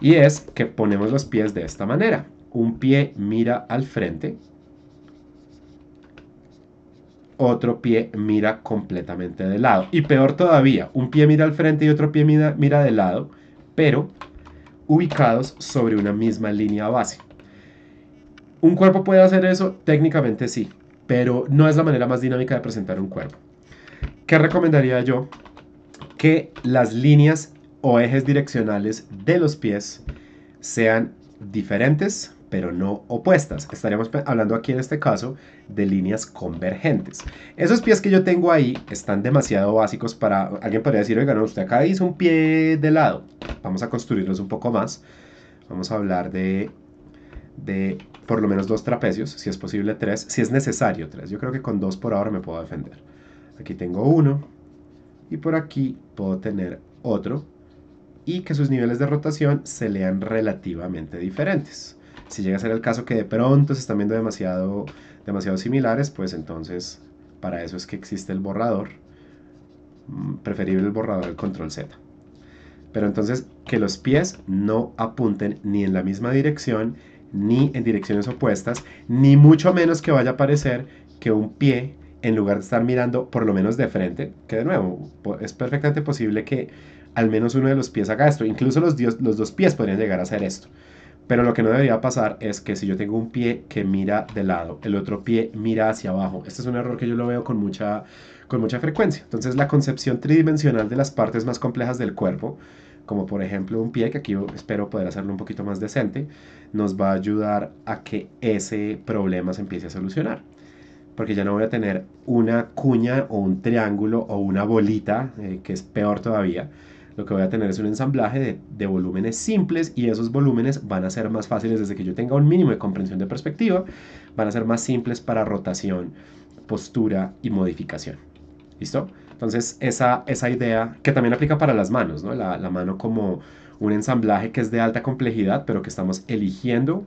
Y es que ponemos los pies de esta manera. Un pie mira al frente otro pie mira completamente de lado. Y peor todavía, un pie mira al frente y otro pie mira, de lado, pero ubicados sobre una misma línea base. ¿Un cuerpo puede hacer eso? Técnicamente sí, pero no es la manera más dinámica de presentar un cuerpo. ¿Qué recomendaría yo? Que las líneas o ejes direccionales de los pies sean diferentes, pero no opuestas. Estaríamos hablando aquí en este caso de líneas convergentes. Esos pies que yo tengo ahí están demasiado básicos para... Alguien podría decir, oiga, no, usted acá hizo un pie de lado. Vamos a construirlos un poco más. Vamos a hablar de, de por lo menos dos trapecios, si es posible tres, si es necesario tres. Yo creo que con dos por ahora me puedo defender. Aquí tengo uno y por aquí puedo tener otro y que sus niveles de rotación se lean relativamente diferentes. Si llega a ser el caso que de pronto se están viendo demasiado, demasiado similares, pues entonces para eso es que existe el borrador. Mm, Preferible el borrador del control Z. Pero entonces que los pies no apunten ni en la misma dirección, ni en direcciones opuestas, ni mucho menos que vaya a parecer que un pie, en lugar de estar mirando por lo menos de frente, que de nuevo es perfectamente posible que al menos uno de los pies haga esto. Incluso los, los dos pies podrían llegar a hacer esto. Pero lo que no debería pasar es que si yo tengo un pie que mira de lado, el otro pie mira hacia abajo. Este es un error que yo lo veo con mucha, con mucha frecuencia. Entonces la concepción tridimensional de las partes más complejas del cuerpo, como por ejemplo un pie, que aquí espero poder hacerlo un poquito más decente, nos va a ayudar a que ese problema se empiece a solucionar. Porque ya no voy a tener una cuña o un triángulo o una bolita, eh, que es peor todavía, lo que voy a tener es un ensamblaje de, volúmenes simples y esos volúmenes van a ser más fáciles desde que yo tenga un mínimo de comprensión de perspectiva, van a ser más simples para rotación, postura y modificación. ¿Listo? Entonces esa, esa idea que también aplica para las manos, ¿no? la mano como un ensamblaje que es de alta complejidad, pero que estamos eligiendo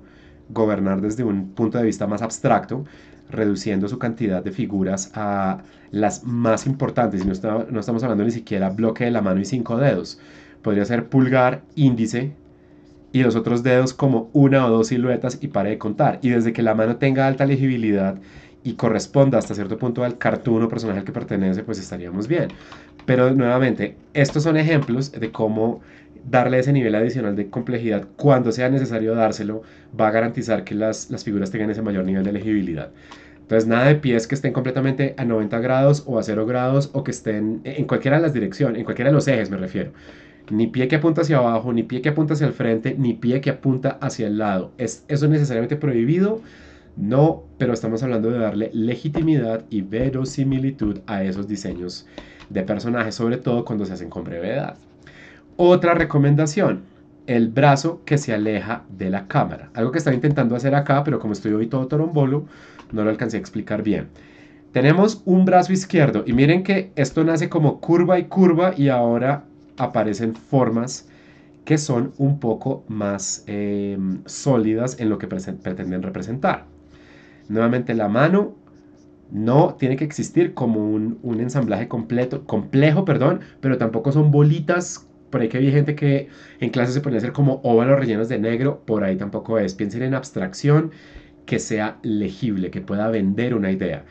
gobernar desde un punto de vista más abstracto, reduciendo su cantidad de figuras a las más importantes, y no, no estamos hablando ni siquiera bloque de la mano y cinco dedos, podría ser pulgar, índice y los otros dedos como una o dos siluetas y pare de contar. Y desde que la mano tenga alta legibilidad y corresponda hasta cierto punto al cartoon o personaje al que pertenece, pues estaríamos bien. Pero nuevamente, estos son ejemplos de cómo darle ese nivel adicional de complejidad cuando sea necesario dárselo va a garantizar que las, las figuras tengan ese mayor nivel de legibilidad. Entonces, nada de pies que estén completamente a 90 grados o a 0 grados o que estén en cualquiera de las direcciones, en cualquiera de los ejes me refiero. Ni pie que apunta hacia abajo, ni pie que apunta hacia el frente, ni pie que apunta hacia el lado. ¿Es eso necesariamente prohibido? No, pero estamos hablando de darle legitimidad y verosimilitud a esos diseños de personajes, sobre todo cuando se hacen con brevedad. Otra recomendación, el brazo que se aleja de la cámara. Algo que estaba intentando hacer acá, pero como estoy hoy todo torombolo, no lo alcancé a explicar bien. Tenemos un brazo izquierdo y miren que esto nace como curva y curva y ahora aparecen formas que son un poco más em, sólidas en lo que pretenden representar. Nuevamente la mano no tiene que existir como un, ensamblaje completo, complejo, perdón, pero tampoco son bolitas. Por ahí que había gente que en clase se ponía a hacer como óvalos rellenos de negro, por ahí tampoco es. Piensen en abstracción que sea legible, que pueda vender una idea.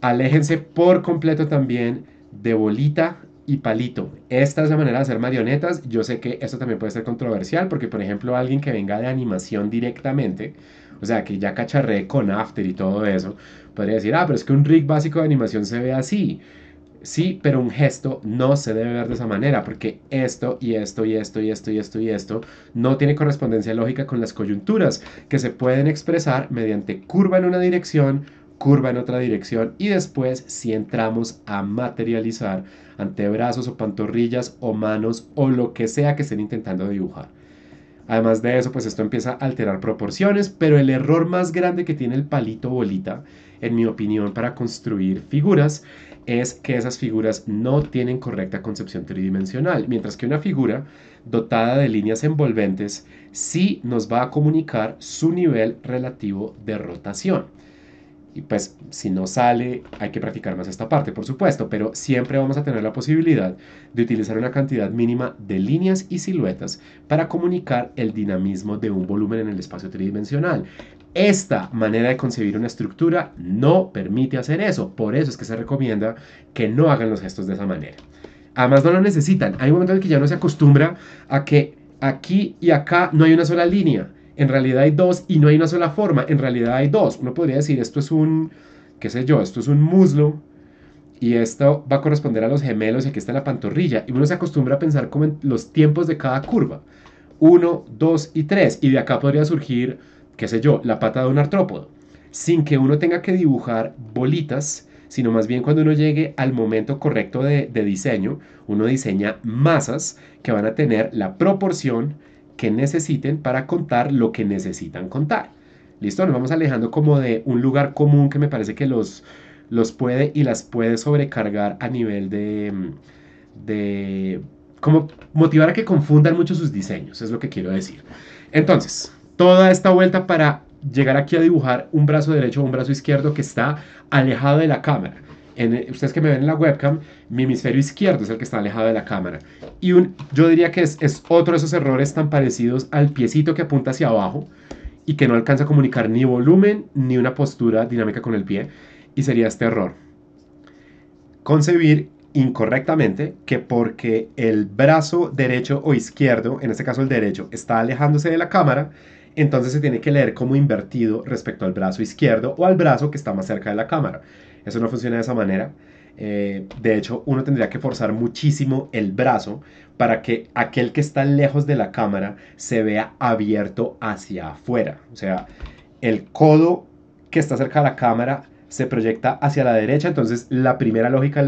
Aléjense por completo también de bolita y palito. Esta es la manera de hacer marionetas. Yo sé que esto también puede ser controversial porque, por ejemplo, alguien que venga de animación directamente, o sea, que ya cacharré con After y todo eso, podría decir, ah, pero es que un rig básico de animación se ve así. Sí, pero un gesto no se debe ver de esa manera, porque esto y esto y esto y esto y esto y esto no tiene correspondencia lógica con las coyunturas, que se pueden expresar mediante curva en una dirección, curva en otra dirección y después si entramos a materializar antebrazos o pantorrillas o manos o lo que sea que estén intentando dibujar. Además de eso, pues esto empieza a alterar proporciones, pero el error más grande que tiene el palito bolita, en mi opinión, para construir figuras es que esas figuras no tienen correcta concepción tridimensional, mientras que una figura dotada de líneas envolventes sí nos va a comunicar su nivel relativo de rotación. Y pues si no sale, hay que practicar más esta parte, por supuesto, pero siempre vamos a tener la posibilidad de utilizar una cantidad mínima de líneas y siluetas para comunicar el dinamismo de un volumen en el espacio tridimensional. Esta manera de concebir una estructura no permite hacer eso, por eso es que se recomienda que no hagan los gestos de esa manera. Además no lo necesitan, hay momentos en que ya no se acostumbra a que aquí y acá no hay una sola línea, en realidad hay dos y no hay una sola forma, en realidad hay dos. Uno podría decir esto es un, qué sé yo, esto es un muslo y esto va a corresponder a los gemelos y aquí está la pantorrilla y uno se acostumbra a pensar como en los tiempos de cada curva. Uno, dos y tres. Y de acá podría surgir qué sé yo, la pata de un artrópodo, sin que uno tenga que dibujar bolitas, sino más bien cuando uno llegue al momento correcto de, diseño, uno diseña masas que van a tener la proporción que necesiten para contar lo que necesitan contar. Listo, nos vamos alejando como de un lugar común que me parece que los, los puede y las puede sobrecargar a nivel de, mm, de como motivar a que confundan mucho sus diseños, es lo que quiero decir. Entonces, toda esta vuelta para llegar aquí a dibujar un brazo derecho o un brazo izquierdo que está alejado de la cámara. Eh, ustedes que me ven en la webcam, mi hemisferio izquierdo es el que está alejado de la cámara. Y yo diría que es, es otro de esos errores tan parecidos al piecito que apunta hacia abajo y que no alcanza a comunicar ni volumen ni una postura dinámica con el pie. Y sería este error. Concebir incorrectamente que porque el brazo derecho o izquierdo, en este caso el derecho, está alejándose de la cámara, entonces se tiene que leer como invertido respecto al brazo izquierdo o al brazo que está más cerca de la cámara. Eso no funciona de esa manera. Eh, de hecho, uno tendría que forzar muchísimo el brazo para que aquel que está lejos de la cámara se vea abierto hacia afuera. O sea, el codo que está cerca de la cámara se proyecta hacia la derecha. Entonces, la primera lógica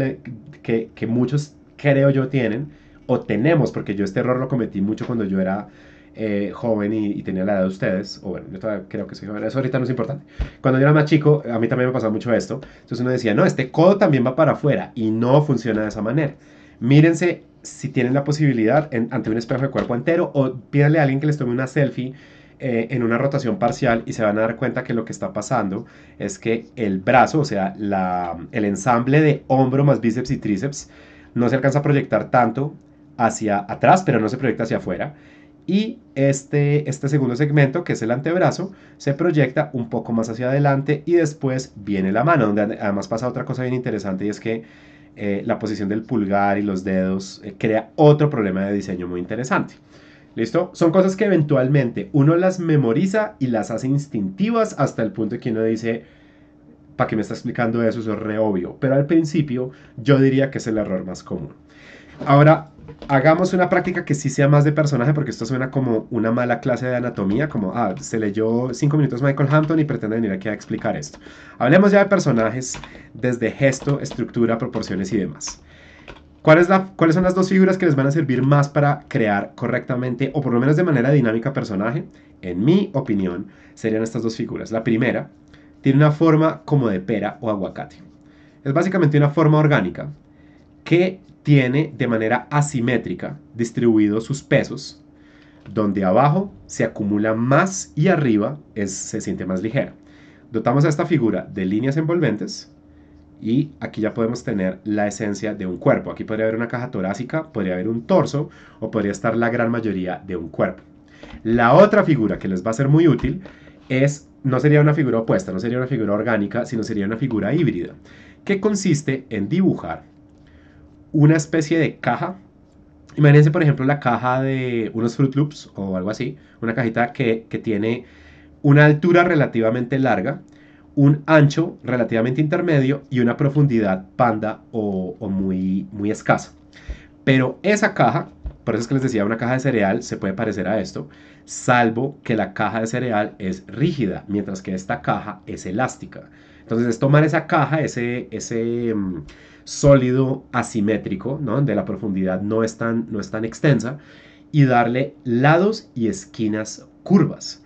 que, que muchos creo yo tienen o tenemos, porque yo este error lo cometí mucho cuando yo era eh, joven y, tenía la edad de ustedes, o bueno, yo creo que soy joven, eso ahorita no es importante. Cuando yo era más chico, a mí también me pasaba mucho esto, entonces uno decía, no, este codo también va para afuera y no funciona de esa manera. Mírense si tienen la posibilidad ante un espejo de cuerpo entero o pídanle a alguien que les tome una selfie eh, en una rotación parcial y se van a dar cuenta que lo que está pasando es que el brazo, o sea, la, el ensamble de hombro más bíceps y tríceps, no se alcanza a proyectar tanto hacia atrás, pero no se proyecta hacia afuera y este, este segundo segmento, que es el antebrazo, se proyecta un poco más hacia adelante y después viene la mano, donde además pasa otra cosa bien interesante y es que eh, la posición del pulgar y los dedos eh, crea otro problema de diseño muy interesante. ¿Listo? Son cosas que eventualmente uno las memoriza y las hace instintivas hasta el punto que uno dice, ¿para qué me está explicando eso? Eso es re obvio. Pero al principio yo diría que es el error más común. Ahora, hagamos una práctica que sí sea más de personaje, porque esto suena como una mala clase de anatomía, como, ah, se leyó cinco minutos Michael Hampton y pretende venir aquí a explicar esto. Hablemos ya de personajes desde gesto, estructura, proporciones y demás. ¿Cuál la, ¿Cuáles son las dos figuras que les van a servir más para crear correctamente, o por lo menos de manera dinámica, personaje? En mi opinión, serían estas dos figuras. La primera tiene una forma como de pera o aguacate. Es básicamente una forma orgánica que tiene de manera asimétrica distribuidos sus pesos, donde abajo se acumula más y arriba se siente más ligera. Dotamos a esta figura de líneas envolventes y aquí ya podemos tener la esencia de un cuerpo. Aquí podría haber una caja torácica, podría haber un torso o podría estar la gran mayoría de un cuerpo. La otra figura que les va a ser muy útil es, no sería una figura opuesta, no sería una figura orgánica, sino sería una figura híbrida, que consiste en dibujar una especie de caja. Imagínense, por ejemplo, la caja de unos Fruit Loops o algo así, una cajita que, tiene una altura relativamente larga, un ancho relativamente intermedio y una profundidad panda o, muy, muy escasa. Pero esa caja, por eso es que les decía, una caja de cereal se puede parecer a esto, salvo que la caja de cereal es rígida, mientras que esta caja es elástica. Entonces es tomar esa caja, ese, mm, sólido asimétrico, ¿no? donde la profundidad no es tan extensa, y darle lados y esquinas curvas.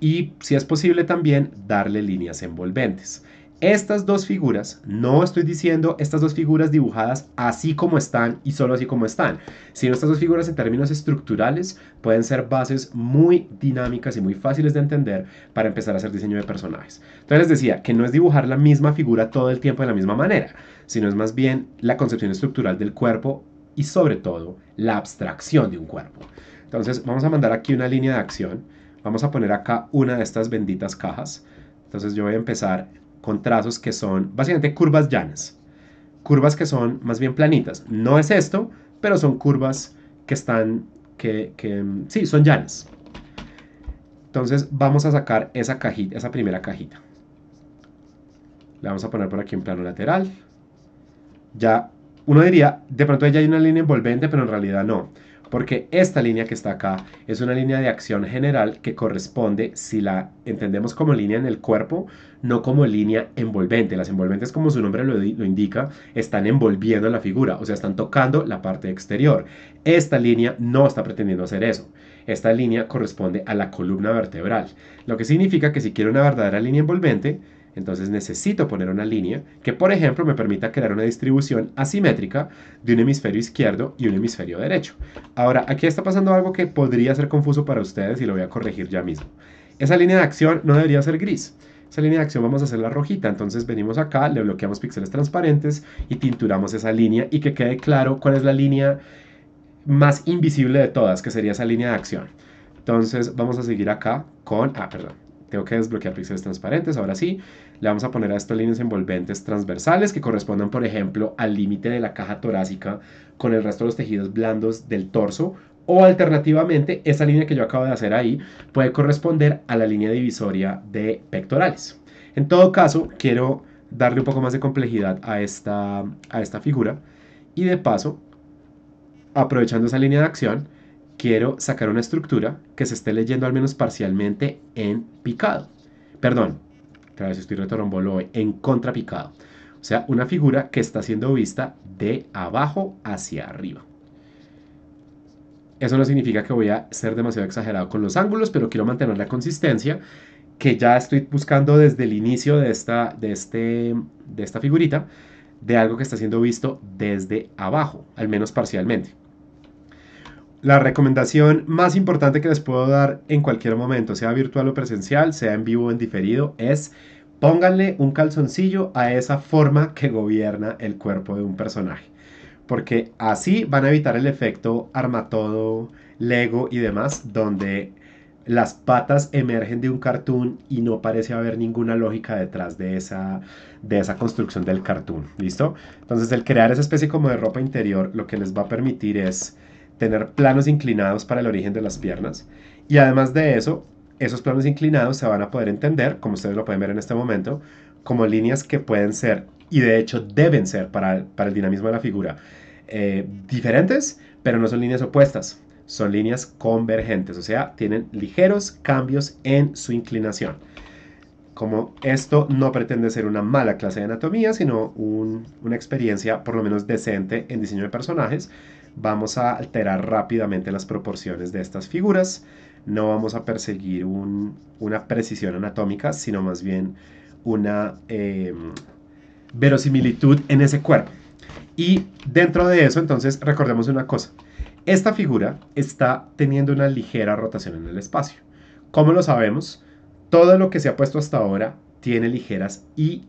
Y si es posible también darle líneas envolventes. Estas dos figuras, no estoy diciendo estas dos figuras dibujadas así como están y solo así como están, sino estas dos figuras en términos estructurales pueden ser bases muy dinámicas y muy fáciles de entender para empezar a hacer diseño de personajes. Entonces les decía que no es dibujar la misma figura todo el tiempo de la misma manera, sino es más bien la concepción estructural del cuerpo y sobre todo la abstracción de un cuerpo. Entonces vamos a mandar aquí una línea de acción, vamos a poner acá una de estas benditas cajas. Entonces yo voy a empezar con trazos que son básicamente curvas llanas, curvas que son más bien planitas. No es esto, pero son curvas que están, que, que mm, sí, son llanas. Entonces vamos a sacar esa cajita, esa primera cajita. La vamos a poner por aquí en plano lateral. Ya uno diría, de pronto ya hay una línea envolvente, pero en realidad no. Porque esta línea que está acá es una línea de acción general que corresponde, si la entendemos como línea en el cuerpo, no como línea envolvente. Las envolventes, como su nombre lo, indica, están envolviendo la figura, o sea, están tocando la parte exterior. Esta línea no está pretendiendo hacer eso. Esta línea corresponde a la columna vertebral, lo que significa que si quiero una verdadera línea envolvente, entonces necesito poner una línea que, por ejemplo, me permita crear una distribución asimétrica de un hemisferio izquierdo y un hemisferio derecho. Ahora, aquí está pasando algo que podría ser confuso para ustedes y lo voy a corregir ya mismo. Esa línea de acción no debería ser gris esa línea de acción vamos a hacerla rojita. Entonces venimos acá, le bloqueamos píxeles transparentes y tinturamos esa línea y que quede claro cuál es la línea más invisible de todas, que sería esa línea de acción. Entonces vamos a seguir acá con... Ah, perdón. Tengo que desbloquear píxeles transparentes. Ahora sí, le vamos a poner a estas líneas envolventes transversales que correspondan, por ejemplo, al límite de la caja torácica con el resto de los tejidos blandos del torso o alternativamente, esa línea que yo acabo de hacer ahí puede corresponder a la línea divisoria de pectorales. En todo caso, quiero darle un poco más de complejidad a esta, a esta figura. Y de paso, aprovechando esa línea de acción, quiero sacar una estructura que se esté leyendo al menos parcialmente en picado. Perdón, otra vez estoy retorombolo en contrapicado. O sea, una figura que está siendo vista de abajo hacia arriba. Eso no significa que voy a ser demasiado exagerado con los ángulos, pero quiero mantener la consistencia que ya estoy buscando desde el inicio de esta, de este, de esta figurita, de algo que está siendo visto desde abajo, al menos parcialmente. La recomendación más importante que les puedo dar en cualquier momento, sea virtual o presencial, sea en vivo o en diferido, es pónganle un calzoncillo a esa forma que gobierna el cuerpo de un personaje porque así van a evitar el efecto armatodo, Lego y demás, donde las patas emergen de un cartoon y no parece haber ninguna lógica detrás de esa, de esa construcción del cartoon, ¿listo? Entonces el crear esa especie como de ropa interior lo que les va a permitir es tener planos inclinados para el origen de las piernas y además de eso, esos planos inclinados se van a poder entender, como ustedes lo pueden ver en este momento, como líneas que pueden ser y de hecho deben ser para, el dinamismo de la figura eh, diferentes, pero no son líneas opuestas, son líneas convergentes, o sea, tienen ligeros cambios en su inclinación. Como esto no pretende ser una mala clase de anatomía, sino una experiencia por lo menos decente en diseño de personajes, vamos a alterar rápidamente las proporciones de estas figuras. No vamos a perseguir una precisión anatómica, sino más bien una, eh, verosimilitud en ese cuerpo. Y dentro de eso, entonces, recordemos una cosa. Esta figura está teniendo una ligera rotación en el espacio. Como lo sabemos, todo lo que se ha puesto hasta ahora tiene ligeras y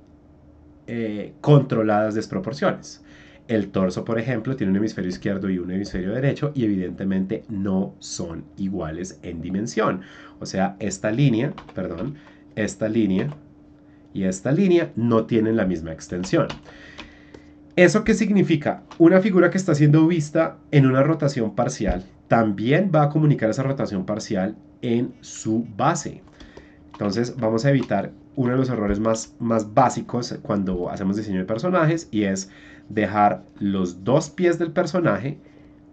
eh, controladas desproporciones. El torso, por ejemplo, tiene un hemisferio izquierdo y un hemisferio derecho y evidentemente no son iguales en dimensión. O sea, esta línea, perdón, esta línea y esta línea no tienen la misma extensión. ¿Eso qué significa? Una figura que está siendo vista en una rotación parcial también va a comunicar esa rotación parcial en su base. Entonces vamos a evitar uno de los errores más, más básicos cuando hacemos diseño de personajes y es dejar los dos pies del personaje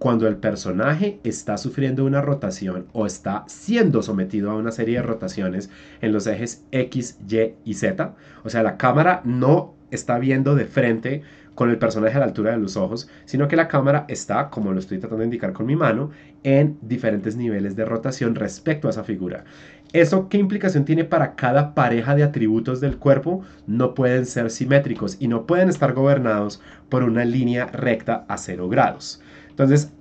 cuando el personaje está sufriendo una rotación o está siendo sometido a una serie de rotaciones en los ejes X, Y y Z. O sea, la cámara no está viendo de frente con el personaje a la altura de los ojos, sino que la cámara está, como lo estoy tratando de indicar con mi mano, en diferentes niveles de rotación respecto a esa figura. ¿Eso qué implicación tiene para cada pareja de atributos del cuerpo? No pueden ser simétricos y no pueden estar gobernados por una línea recta a 0 grados. Entonces,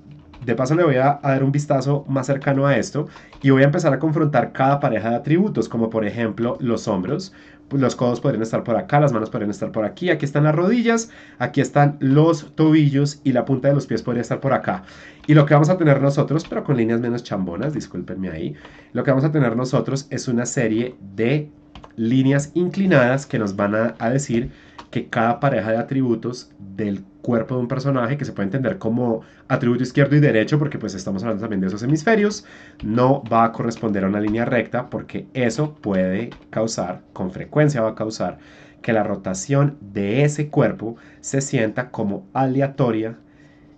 de paso le voy a, dar un vistazo más cercano a esto y voy a empezar a confrontar cada pareja de atributos, como por ejemplo los hombros. Los codos podrían estar por acá, las manos podrían estar por aquí, aquí están las rodillas, aquí están los tobillos y la punta de los pies podría estar por acá. Y lo que vamos a tener nosotros, pero con líneas menos chambonas, discúlpenme ahí, lo que vamos a tener nosotros es una serie de líneas inclinadas que nos van a, a decir que cada pareja de atributos del cuerpo de un personaje que se puede entender como atributo izquierdo y derecho, porque pues estamos hablando también de esos hemisferios, no va a corresponder a una línea recta, porque eso puede causar, con frecuencia va a causar, que la rotación de ese cuerpo se sienta como aleatoria,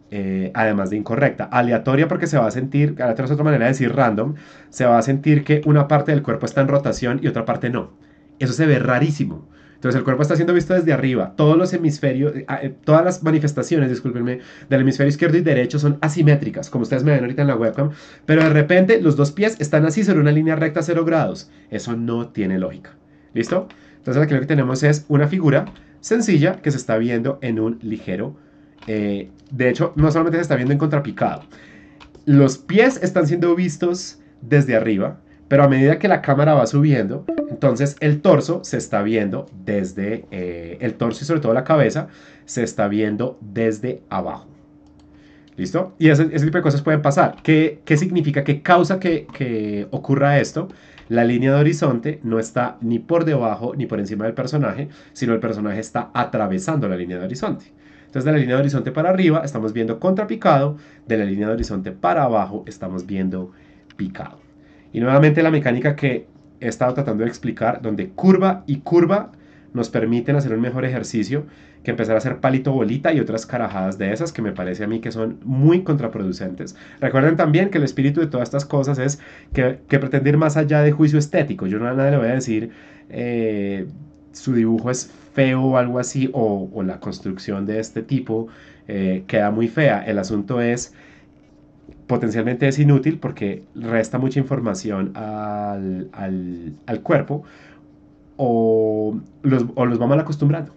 eh, además de incorrecta. Aleatoria porque se va a sentir, otra es otra manera de decir random, se va a sentir que una parte del cuerpo está en rotación y otra parte no. Eso se ve rarísimo. Entonces el cuerpo está siendo visto desde arriba. Todos los hemisferios, eh, ah, eh, todas las manifestaciones, discúlpenme, del hemisferio izquierdo y derecho son asimétricas, como ustedes me ven ahorita en la webcam. Pero de repente los dos pies están así sobre una línea recta a 0 grados. Eso no tiene lógica. ¿Listo? Entonces aquí lo que tenemos es una figura sencilla que se está viendo en un ligero... Eh, de hecho, no solamente se está viendo en contrapicado. Los pies están siendo vistos desde arriba, pero a medida que la cámara va subiendo, entonces el torso se está viendo desde eh, el torso y sobre todo la cabeza se está viendo desde abajo. ¿Listo? Y ese, tipo de cosas pueden pasar. ¿Qué, significa? ¿Qué causa que, que ocurra esto? La línea de horizonte no está ni por debajo ni por encima del personaje, sino el personaje está atravesando la línea de horizonte. Entonces de la línea de horizonte para arriba estamos viendo contrapicado, de la línea de horizonte para abajo estamos viendo picado. Y nuevamente la mecánica que he estado tratando de explicar, donde curva y curva nos permiten hacer un mejor ejercicio que empezar a hacer palito bolita y otras carajadas de esas que me parece a mí que son muy contraproducentes. Recuerden también que el espíritu de todas estas cosas es que, pretender más allá de juicio estético. Yo no a le voy a decir eh, su dibujo es feo o algo así o, la construcción de este tipo eh, queda muy fea. El asunto es potencialmente es inútil porque resta mucha información al, al, al cuerpo o los, o los va mal acostumbrando,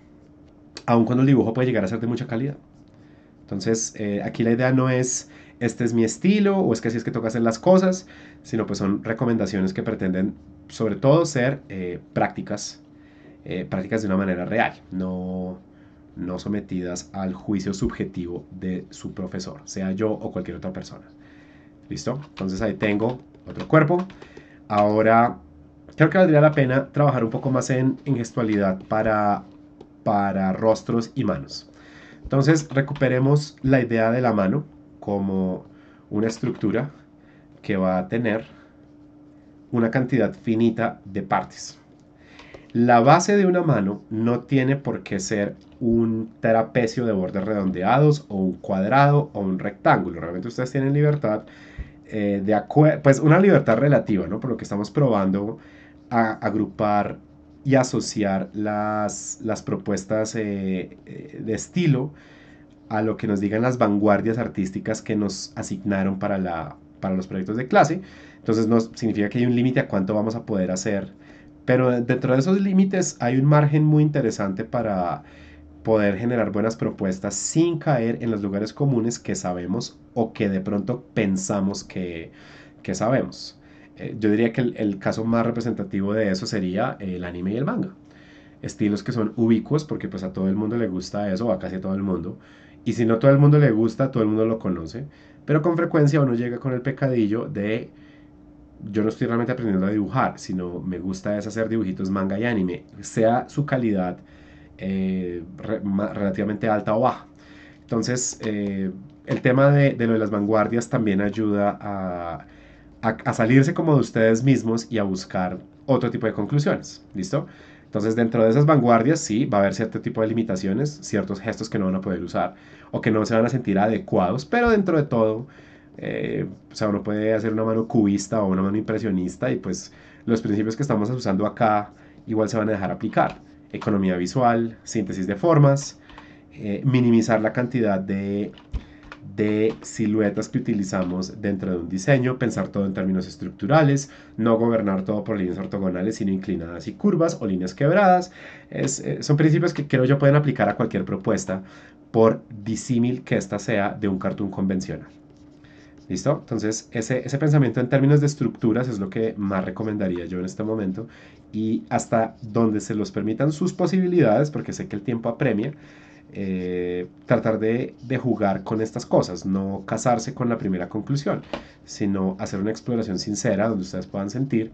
aun cuando el dibujo puede llegar a ser de mucha calidad. Entonces, eh, aquí la idea no es este es mi estilo o es que así es que toca hacer las cosas, sino pues son recomendaciones que pretenden sobre todo ser eh, prácticas, eh, prácticas de una manera real, no, no sometidas al juicio subjetivo de su profesor, sea yo o cualquier otra persona. ¿Listo? Entonces ahí tengo otro cuerpo. Ahora, creo que valdría la pena trabajar un poco más en, gestualidad para, para rostros y manos. Entonces, recuperemos la idea de la mano como una estructura que va a tener una cantidad finita de partes. La base de una mano no tiene por qué ser un trapecio de bordes redondeados o un cuadrado o un rectángulo. Realmente ustedes tienen libertad eh, de pues una libertad relativa, ¿no? Por lo que estamos probando a agrupar y asociar las, las propuestas eh, eh, de estilo a lo que nos digan las vanguardias artísticas que nos asignaron para, la, para los proyectos de clase. Entonces no significa que hay un límite a cuánto vamos a poder hacer. Pero dentro de esos límites hay un margen muy interesante para poder generar buenas propuestas sin caer en los lugares comunes que sabemos o que de pronto pensamos que, sabemos. Eh, yo diría que el, caso más representativo de eso sería eh, el anime y el manga. Estilos que son ubicuos porque pues a todo el mundo le gusta eso, a casi todo el mundo. Y si no todo el mundo le gusta, todo el mundo lo conoce. Pero con frecuencia uno llega con el pecadillo de yo no estoy realmente aprendiendo a dibujar, sino me gusta es hacer dibujitos manga y anime, sea su calidad eh, relativamente alta o baja. Entonces, eh, el tema de, lo de las vanguardias también ayuda a, salirse como de ustedes mismos y a buscar otro tipo de conclusiones. ¿Listo? Entonces, dentro de esas vanguardias, sí, va a haber cierto tipo de limitaciones, ciertos gestos que no van a poder usar o que no se van a sentir adecuados, pero dentro de todo, eh, o sea, uno puede hacer una mano cubista o una mano impresionista y pues los principios que estamos usando acá igual se van a dejar aplicar economía visual, síntesis de formas, eh, minimizar la cantidad de, siluetas que utilizamos dentro de un diseño, pensar todo en términos estructurales, no gobernar todo por líneas ortogonales, sino inclinadas y curvas o líneas quebradas. Eh, son principios que creo yo pueden aplicar a cualquier propuesta, por disímil que ésta sea de un cartoon convencional. ¿Listo? Entonces, ese, ese, pensamiento en términos de estructuras es lo que más recomendaría yo en este momento. Y hasta donde se los permitan sus posibilidades, porque sé que el tiempo apremia, eh, tratar de, de, jugar con estas cosas, no casarse con la primera conclusión, sino hacer una exploración sincera donde ustedes puedan sentir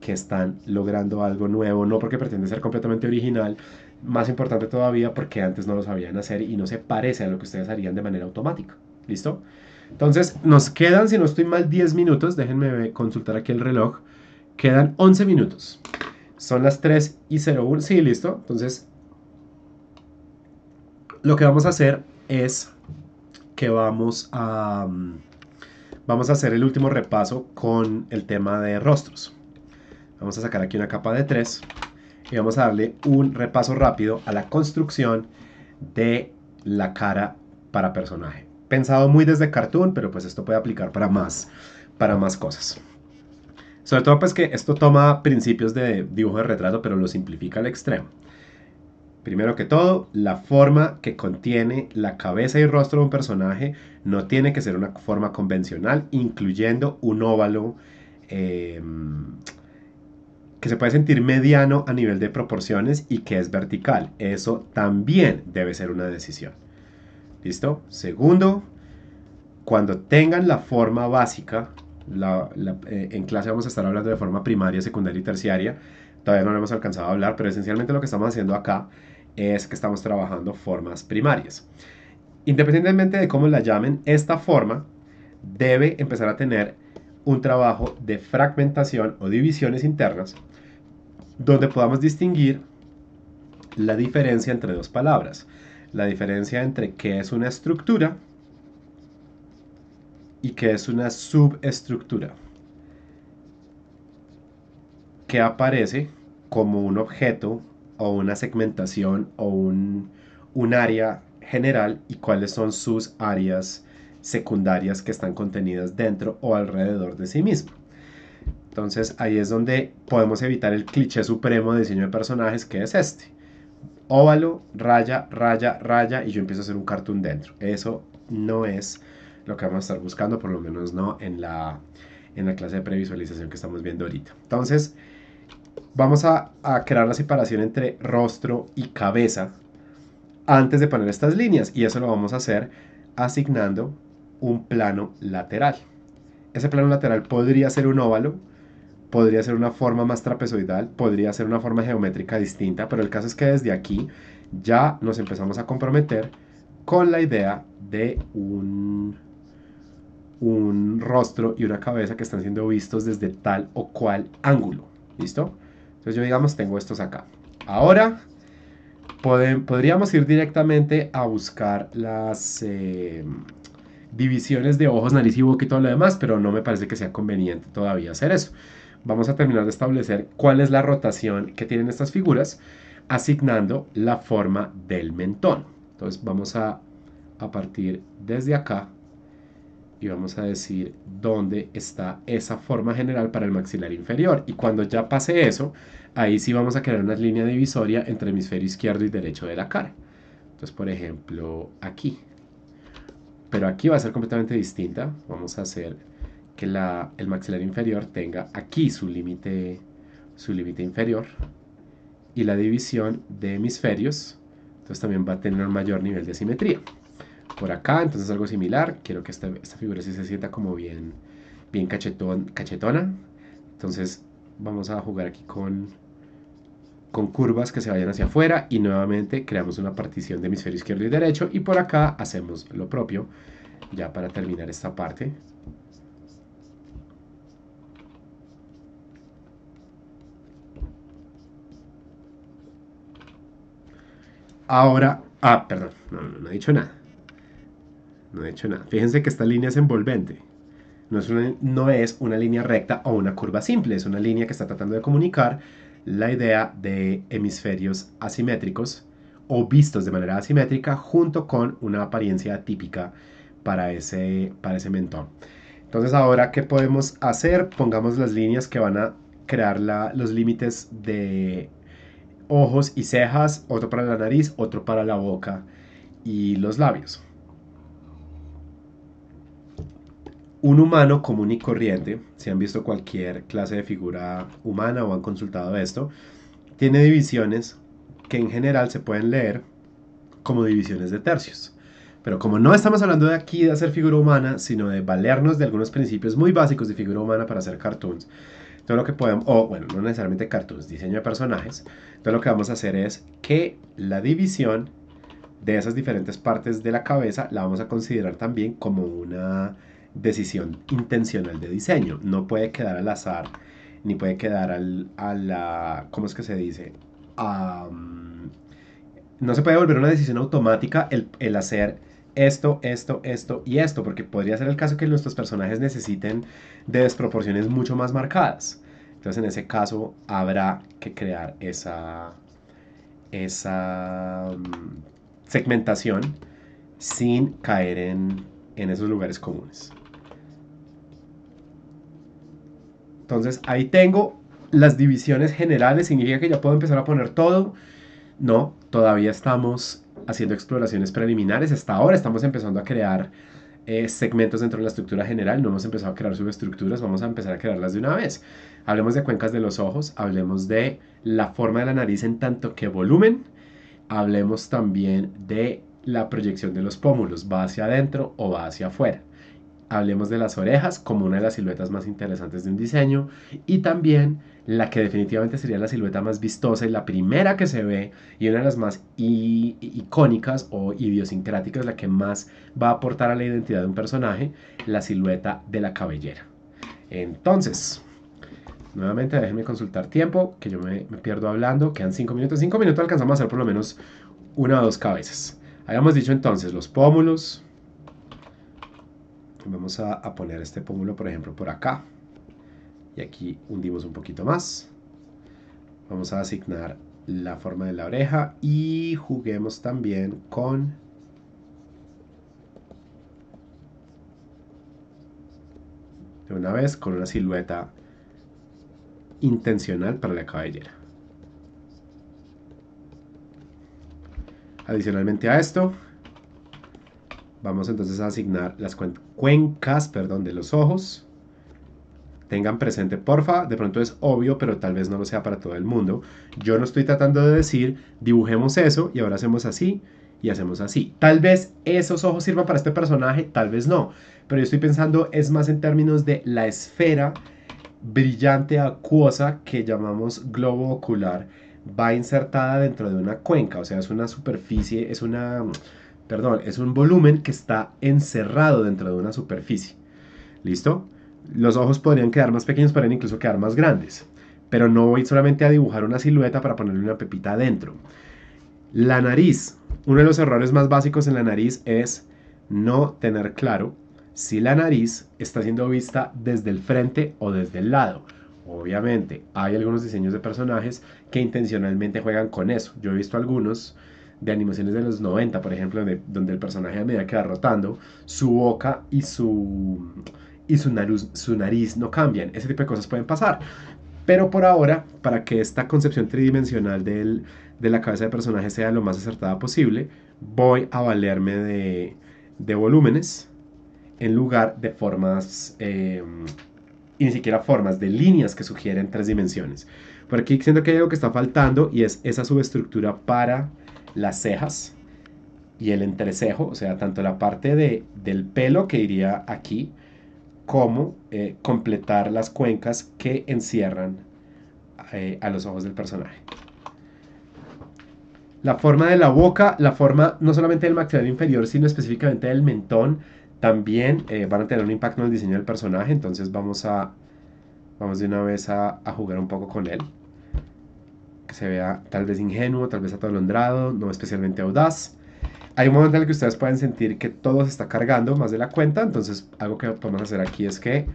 que están logrando algo nuevo, no porque pretende ser completamente original, más importante todavía porque antes no lo sabían hacer y no se parece a lo que ustedes harían de manera automática. ¿Listo? Entonces, nos quedan, si no estoy mal, 10 minutos. Déjenme consultar aquí el reloj. Quedan 11 minutos. Son las 3 y 01. Sí, listo. Entonces, lo que vamos a hacer es que vamos a... Mm, vamos a hacer el último repaso con el tema de rostros. Vamos a sacar aquí una capa de 3 y vamos a darle un repaso rápido a la construcción de la cara para personaje pensado muy desde cartoon, pero pues esto puede aplicar para más, para más cosas. Sobre todo pues que esto toma principios de dibujo de retrato, pero lo simplifica al extremo. Primero que todo, la forma que contiene la cabeza y rostro de un personaje no tiene que ser una forma convencional, incluyendo un óvalo em, que se puede sentir mediano a nivel de proporciones y que es vertical. Eso también debe ser una decisión. ¿Listo? Segundo, cuando tengan la forma básica, eh, en clase vamos a estar hablando de forma primaria, secundaria y terciaria, todavía no lo hemos alcanzado a hablar, pero esencialmente lo que estamos haciendo acá es que estamos trabajando formas primarias. Independientemente de cómo la llamen, esta forma debe empezar a tener un trabajo de fragmentación o divisiones internas donde podamos distinguir la diferencia entre dos palabras la diferencia entre qué es una estructura y qué es una subestructura que aparece como un objeto o una segmentación o un, un área general y cuáles son sus áreas secundarias que están contenidas dentro o alrededor de sí mismo. Entonces ahí es donde podemos evitar el cliché supremo de diseño de personajes que es este óvalo, raya, raya, raya y yo empiezo a hacer un cartón dentro. Eso no es lo que vamos a estar buscando, por lo menos no en la, en la clase de previsualización que estamos viendo ahorita. Entonces, vamos a crear la separación entre rostro y cabeza antes de poner estas líneas y eso lo vamos a hacer asignando un plano lateral. Ese plano lateral podría ser un óvalo, podría ser una forma más trapezoidal, podría ser una forma geométrica distinta, pero el caso es que desde aquí ya nos empezamos a comprometer con la idea de un, un rostro y una cabeza que están siendo vistos desde tal o cual ángulo. ¿Listo? Entonces yo digamos tengo estos acá. Ahora podríamos ir directamente a buscar las... Eh, divisiones de ojos, nariz y boca y todo lo demás, pero no me parece que sea conveniente todavía hacer eso vamos a terminar de establecer cuál es la rotación que tienen estas figuras asignando la forma del mentón. Entonces vamos a, partir desde acá y vamos a decir dónde está esa forma general para el maxilar inferior. Y cuando ya pase eso, ahí sí vamos a crear una línea divisoria entre hemisferio izquierdo y derecho de la cara. Entonces, por ejemplo, aquí. Pero aquí va a ser completamente distinta. Vamos a hacer que el maxilar inferior tenga aquí su límite su límite inferior y la división de hemisferios entonces también va a tener un mayor nivel de simetría por acá entonces algo similar quiero que este, esta, figura se sienta como bien bien cachetón, cachetona entonces vamos a jugar aquí con con curvas que se vayan hacia afuera y nuevamente creamos una partición de hemisferio izquierdo y derecho y por acá hacemos lo propio ya para terminar esta parte ahora... Ah, perdón, no, no, he dicho nada. No he dicho nada. Fíjense que esta línea es envolvente. No es, una, línea recta o una curva simple, es una línea que está tratando de comunicar la idea de hemisferios asimétricos o vistos de manera asimétrica junto con una apariencia típica para ese, para mentón. Entonces ahora, ¿qué podemos hacer? Pongamos las líneas que van a crear los límites de ojos y cejas, otro para la nariz, otro para la boca y los labios. Un humano común y corriente, si han visto cualquier clase de figura humana o han consultado esto, tiene divisiones que en general se pueden leer como divisiones de tercios. Pero como no estamos hablando de aquí de hacer figura humana, sino de valernos de algunos principios muy básicos de figura humana para hacer cartoons, entonces lo que podemos, o bueno, no necesariamente cartoons, diseño de personajes. Entonces lo que vamos a hacer es que la división de esas diferentes partes de la cabeza la vamos a considerar también como una decisión intencional de diseño. No puede quedar al azar, ni puede quedar al, a la, ¿cómo es que se dice? no se puede volver una decisión automática el, el hacer esto, esto, esto y esto, porque podría ser el caso que nuestros personajes necesiten de desproporciones mucho más marcadas. Entonces en ese caso habrá que crear esa, esa mm, segmentación sin caer en, en esos lugares comunes. Entonces ahí tengo las divisiones generales, significa que ya puedo empezar a poner todo. No, todavía estamos haciendo exploraciones preliminares. Hasta ahora estamos empezando a crear eh, segmentos dentro de la estructura general, no hemos empezado a crear subestructuras, vamos a empezar a crearlas de una vez. Hablemos de cuencas de los ojos, hablemos de la forma de la nariz en tanto que volumen, hablemos también de la proyección de los pómulos, va hacia adentro o va hacia afuera hablemos de las orejas como una de las siluetas más interesantes de un diseño y también la que definitivamente sería la silueta más vistosa y la primera que se ve y una de las más icónicas o idiosincráticas, la que más va a aportar a la identidad de un personaje, la silueta de la cabellera. Entonces, nuevamente déjenme consultar tiempo, que yo me, pierdo hablando, quedan cinco minutos, cinco minutos alcanzamos a hacer por lo menos una o dos cabezas. Habíamos dicho entonces los pómulos, vamos a, poner este pómulo, por ejemplo, por acá. Y aquí hundimos un poquito más. Vamos a asignar la forma de la oreja y juguemos también con de una vez con una silueta intencional para la cabellera. Adicionalmente a esto, Vamos entonces a asignar las cuencas perdón, de los ojos. Tengan presente, porfa, de pronto es obvio, pero tal vez no lo sea para todo el mundo. Yo no estoy tratando de decir, dibujemos eso y ahora hacemos así y hacemos así. Tal vez esos ojos sirvan para este personaje, tal vez no. Pero yo estoy pensando es más en términos de la esfera brillante acuosa que llamamos globo ocular. Va insertada dentro de una cuenca, o sea, es una superficie, es una perdón, es un volumen que está encerrado dentro de una superficie. ¿Listo? Los ojos podrían quedar más pequeños, podrían incluso quedar más grandes, pero no voy solamente a dibujar una silueta para ponerle una pepita adentro. La nariz. Uno de los errores más básicos en la nariz es no tener claro si la nariz está siendo vista desde el frente o desde el lado. Obviamente, hay algunos diseños de personajes que intencionalmente juegan con eso. Yo he visto algunos de animaciones de los 90, por ejemplo, donde, donde el personaje a medida que va rotando, su boca y su, y su, nariz, su nariz no cambian. Ese tipo de cosas pueden pasar. Pero por ahora, para que esta concepción tridimensional del, de la cabeza de personaje sea lo más acertada posible, voy a valerme de, de volúmenes en lugar de formas, eh, y ni siquiera formas, de líneas que sugieren tres dimensiones. Por aquí siento que hay algo que está faltando y es esa subestructura para las cejas y el entrecejo, o sea, tanto la parte de, del pelo que iría aquí, como eh, completar las cuencas que encierran eh, a los ojos del personaje. La forma de la boca, la forma no solamente del maxilar inferior, sino específicamente del mentón, también eh, van a tener un impacto en el diseño del personaje, entonces vamos a, vamos de una vez a, a jugar un poco con él que se vea tal vez ingenuo, tal vez atolondrado, no especialmente audaz. Hay un momento en el que ustedes pueden sentir que todo se está cargando más de la cuenta, entonces algo que podemos hacer aquí es que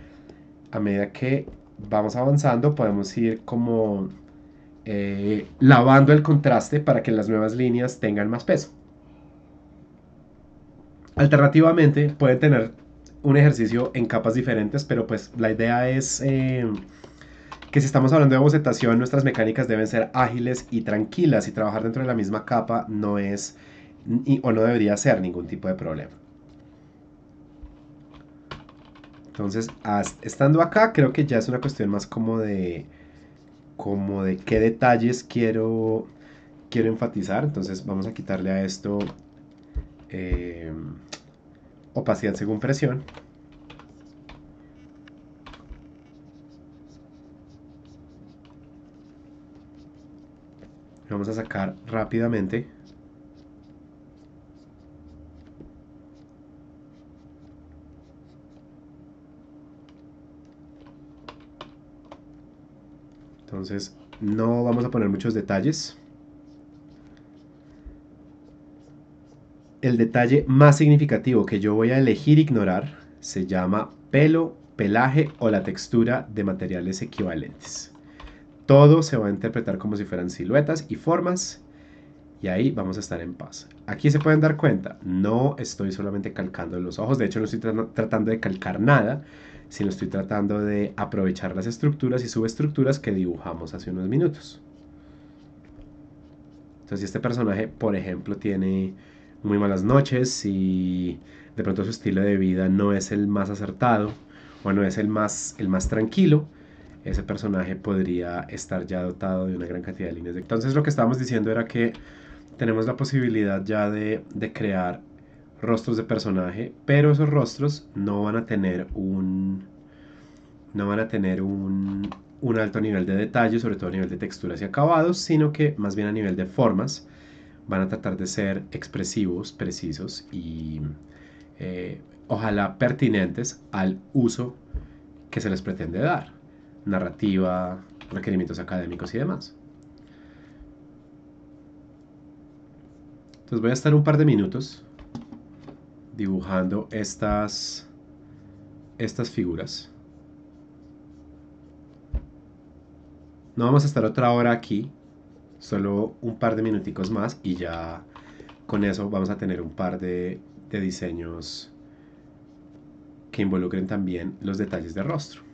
a medida que vamos avanzando podemos ir como eh, lavando el contraste para que las nuevas líneas tengan más peso. Alternativamente pueden tener un ejercicio en capas diferentes, pero pues la idea es... Eh, que si estamos hablando de bocetación, nuestras mecánicas deben ser ágiles y tranquilas y trabajar dentro de la misma capa no es o no debería ser ningún tipo de problema. Entonces, estando acá, creo que ya es una cuestión más como de, como de qué detalles quiero, quiero enfatizar. Entonces, vamos a quitarle a esto eh, opacidad según presión. vamos a sacar rápidamente. Entonces no vamos a poner muchos detalles. El detalle más significativo que yo voy a elegir ignorar se llama pelo, pelaje o la textura de materiales equivalentes. Todo se va a interpretar como si fueran siluetas y formas y ahí vamos a estar en paz. Aquí se pueden dar cuenta, no estoy solamente calcando los ojos, de hecho no estoy tratando de calcar nada, sino estoy tratando de aprovechar las estructuras y subestructuras que dibujamos hace unos minutos. Entonces, si este personaje, por ejemplo, tiene muy malas noches y de pronto su estilo de vida no es el más acertado o no es el más, el más tranquilo, ese personaje podría estar ya dotado de una gran cantidad de líneas. Entonces lo que estábamos diciendo era que tenemos la posibilidad ya de, crear rostros de personaje, pero esos rostros no van a tener un no van a tener un, alto nivel de detalle, sobre todo a nivel de texturas y acabados, sino que más bien a nivel de formas van a tratar de ser expresivos, precisos y eh, ojalá pertinentes al uso que se les pretende dar narrativa, requerimientos académicos y demás. Entonces voy a estar un par de minutos dibujando estas, estas figuras. No vamos a estar otra hora aquí, solo un par de minuticos más y ya con eso vamos a tener un par de, de diseños que involucren también los detalles de rostro.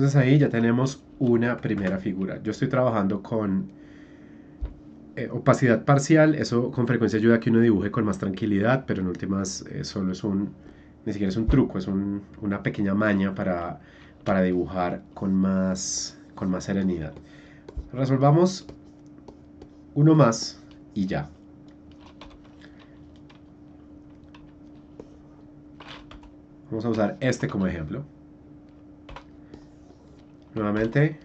Entonces ahí ya tenemos una primera figura. Yo estoy trabajando con eh, opacidad parcial, eso con frecuencia ayuda a que uno dibuje con más tranquilidad, pero en últimas eh, solo es un, ni siquiera es un truco, es una pequeña maña para, para dibujar con más, con más serenidad. Resolvamos uno más y ya. Vamos a usar este como ejemplo. Nuevamente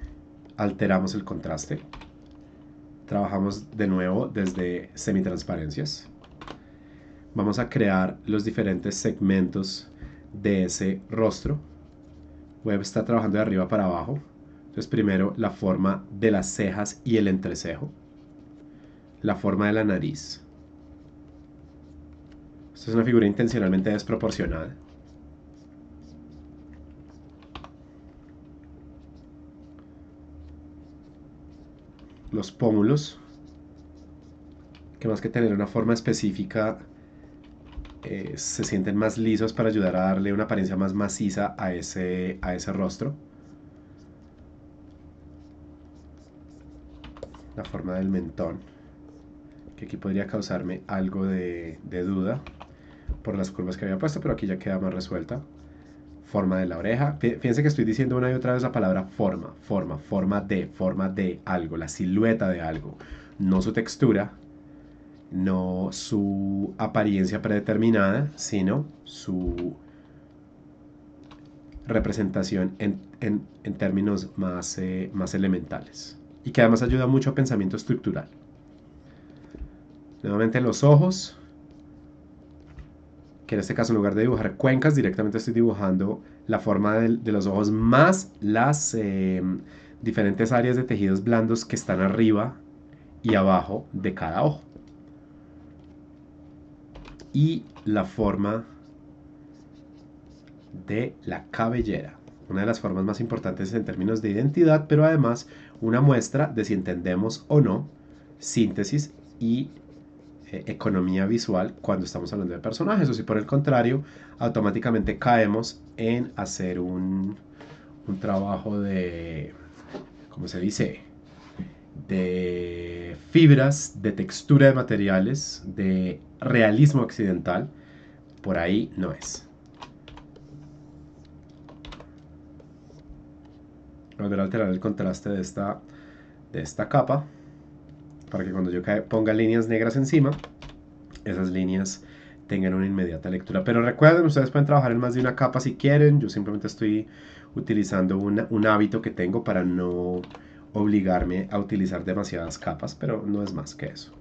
alteramos el contraste. Trabajamos de nuevo desde semitransparencias. Vamos a crear los diferentes segmentos de ese rostro. Web está trabajando de arriba para abajo. Entonces primero la forma de las cejas y el entrecejo. La forma de la nariz. esto es una figura intencionalmente desproporcionada. los pómulos, que más que tener una forma específica, eh, se sienten más lisos para ayudar a darle una apariencia más maciza a ese, a ese rostro. La forma del mentón, que aquí podría causarme algo de, de duda por las curvas que había puesto, pero aquí ya queda más resuelta forma de la oreja. Fíjense que estoy diciendo una y otra vez la palabra forma, forma, forma de, forma de algo, la silueta de algo, no su textura, no su apariencia predeterminada, sino su representación en, términos más, eh, más elementales y que además ayuda mucho a pensamiento estructural. Nuevamente los ojos, que en este caso en lugar de dibujar cuencas, directamente estoy dibujando la forma de, los ojos más las em, diferentes áreas de tejidos blandos que están arriba y abajo de cada ojo. Y la forma de la cabellera, una de las formas más importantes en términos de identidad, pero además una muestra de si entendemos o no síntesis y eh, economía visual cuando estamos hablando de personajes, o si por el contrario, automáticamente caemos en hacer un, trabajo de, como se dice? de fibras, de textura de materiales, de realismo occidental, por ahí no es. Volver a alterar el contraste de esta, de esta capa para que cuando yo ponga líneas negras encima, esas líneas tengan una inmediata lectura. Pero recuerden, ustedes pueden trabajar en más de una capa si quieren. Yo simplemente estoy utilizando un hábito que tengo para no obligarme a utilizar demasiadas capas, pero no es más que eso.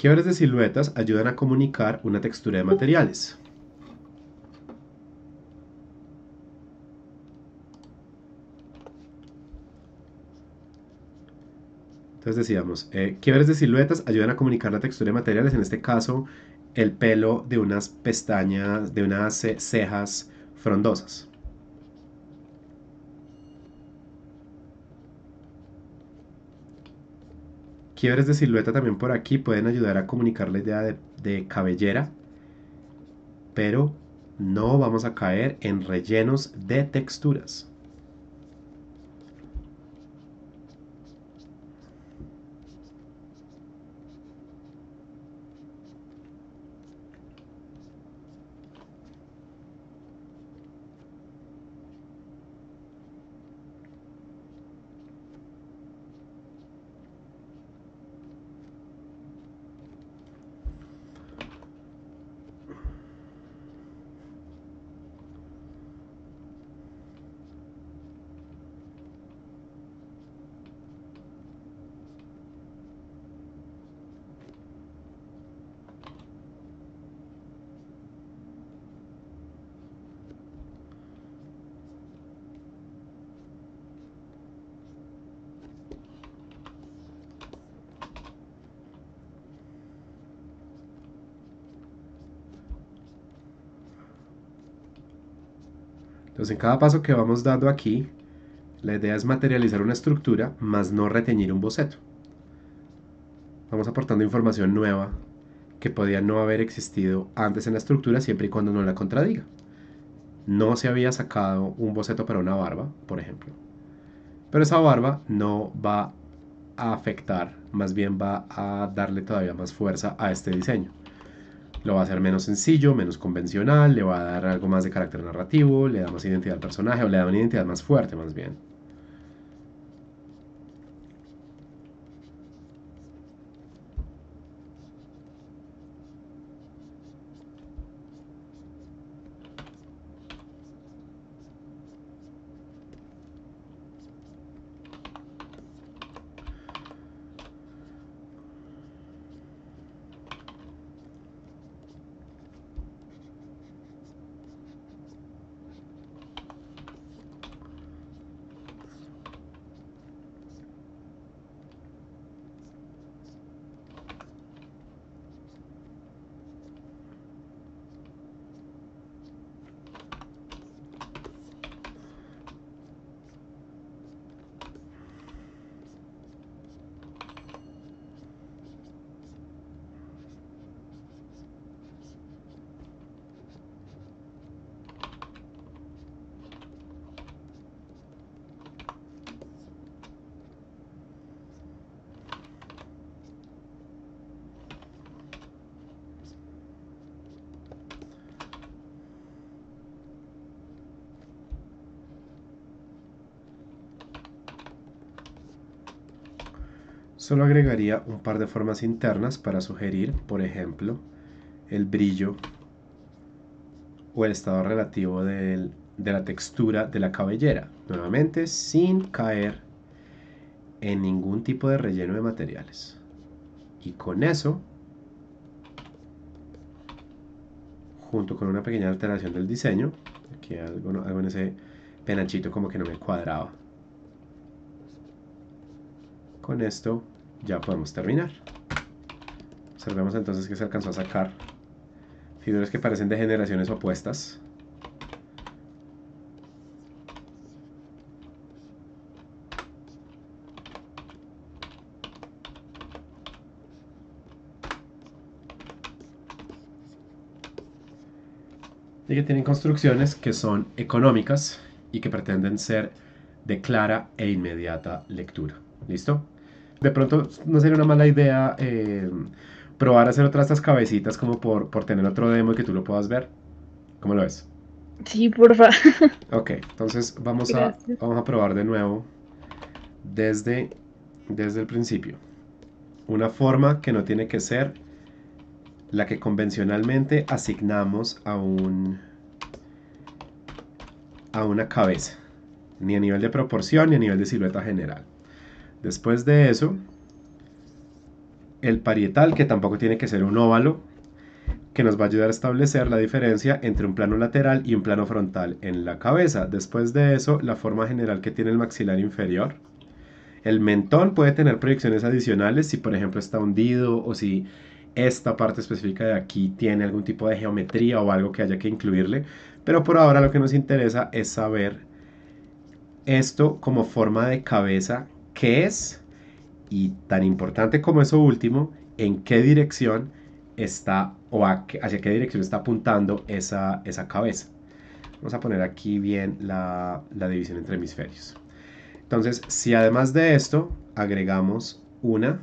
Quiebres de siluetas ayudan a comunicar una textura de materiales. Entonces decíamos, eh, quiebres de siluetas ayudan a comunicar la textura de materiales, en este caso el pelo de unas pestañas, de unas cejas frondosas. Quiebres de silueta también por aquí pueden ayudar a comunicar la idea de, de cabellera, pero no vamos a caer en rellenos de texturas. en cada paso que vamos dando aquí, la idea es materializar una estructura, más no reteñir un boceto. Vamos aportando información nueva que podía no haber existido antes en la estructura siempre y cuando no la contradiga. No se había sacado un boceto para una barba, por ejemplo. Pero esa barba no va a afectar, más bien va a darle todavía más fuerza a este diseño. Lo va a hacer menos sencillo, menos convencional, le va a dar algo más de carácter narrativo, le da más identidad al personaje o le da una identidad más fuerte más bien. Solo agregaría un par de formas internas para sugerir, por ejemplo, el brillo o el estado relativo de la textura de la cabellera, nuevamente sin caer en ningún tipo de relleno de materiales. Y con eso, junto con una pequeña alteración del diseño, aquí algo, algo en ese penachito como que no me cuadraba. Con esto ya podemos terminar. Observemos entonces que se alcanzó a sacar figuras que parecen de generaciones opuestas. Y que tienen construcciones que son económicas y que pretenden ser de clara e inmediata lectura. ¿Listo? de pronto no sería una mala idea eh, probar a hacer otras estas cabecitas como por, tener otro demo y que tú lo puedas ver. ¿Cómo lo ves? Sí, porfa. Ok, entonces vamos a, a probar de nuevo desde, desde el principio. Una forma que no tiene que ser la que convencionalmente asignamos a un a una cabeza, ni a nivel de proporción ni a nivel de silueta general. Después de eso, el parietal, que tampoco tiene que ser un óvalo, que nos va a ayudar a establecer la diferencia entre un plano lateral y un plano frontal en la cabeza. Después de eso, la forma general que tiene el maxilar inferior. El mentón puede tener proyecciones adicionales si por ejemplo está hundido o si esta parte específica de aquí tiene algún tipo de geometría o algo que haya que incluirle. Pero por ahora lo que nos interesa es saber esto como forma de cabeza qué es y tan importante como eso último, en qué dirección está o hacia qué dirección está apuntando esa, cabeza. Vamos a poner aquí bien la, la división entre hemisferios. Entonces, si además de esto agregamos una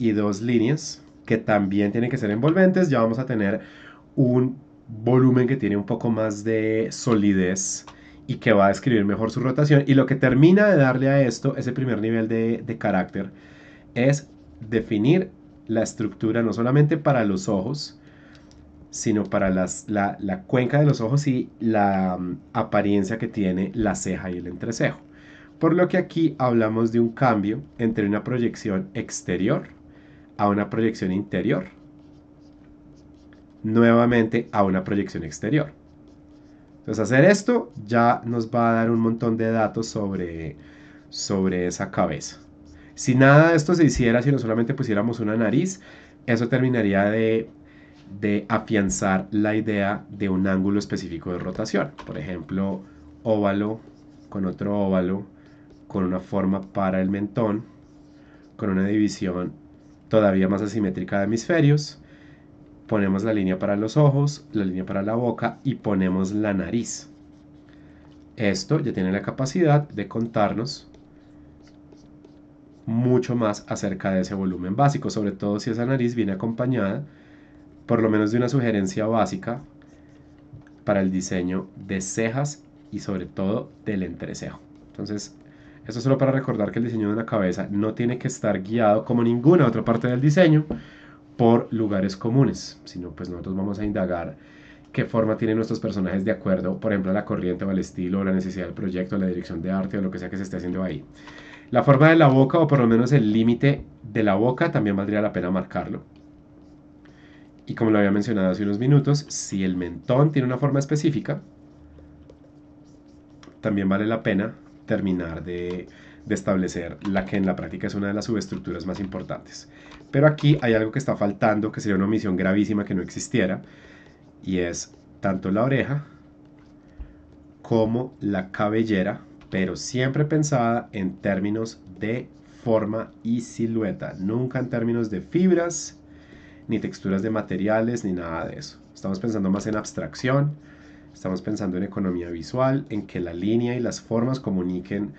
y dos líneas que también tienen que ser envolventes, ya vamos a tener un volumen que tiene un poco más de solidez y que va a describir mejor su rotación. Y lo que termina de darle a esto, ese primer nivel de, carácter, es definir la estructura no solamente para los ojos, sino para la, cuenca de los ojos y la mm, apariencia que tiene la ceja y el entrecejo. Por lo que aquí hablamos de un cambio entre una proyección exterior a una proyección interior, nuevamente a una proyección exterior. Entonces hacer esto ya nos va a dar un montón de datos sobre, sobre esa cabeza. Si nada de esto se hiciera, si no solamente pusiéramos una nariz, eso terminaría de, de afianzar la idea de un ángulo específico de rotación. Por ejemplo, óvalo con otro óvalo, con una forma para el mentón, con una división todavía más asimétrica de hemisferios ponemos la línea para los ojos, la línea para la boca y ponemos la nariz. Esto ya tiene la capacidad de contarnos mucho más acerca de ese volumen básico, sobre todo si esa nariz viene acompañada por lo menos de una sugerencia básica para el diseño de cejas y sobre todo del entrecejo. Entonces, esto es solo para recordar que el diseño de una cabeza no tiene que estar guiado como ninguna otra parte del diseño por lugares comunes, sino pues nosotros vamos a indagar qué forma tienen nuestros personajes de acuerdo, por ejemplo, a la corriente o al estilo, o la necesidad del proyecto, la dirección de arte o lo que sea que se esté haciendo ahí. La forma de la boca o por lo menos el límite de la boca también valdría la pena marcarlo. Y como lo había mencionado hace unos minutos, si el mentón tiene una forma específica, también vale la pena terminar de establecer la que en la práctica es una de las subestructuras más importantes. Pero aquí hay algo que está faltando, que sería una omisión gravísima que no existiera, y es tanto la oreja como la cabellera, pero siempre pensada en términos de forma y silueta, nunca en términos de fibras, ni texturas de materiales, ni nada de eso. Estamos pensando más en abstracción, estamos pensando en economía visual, en que la línea y las formas comuniquen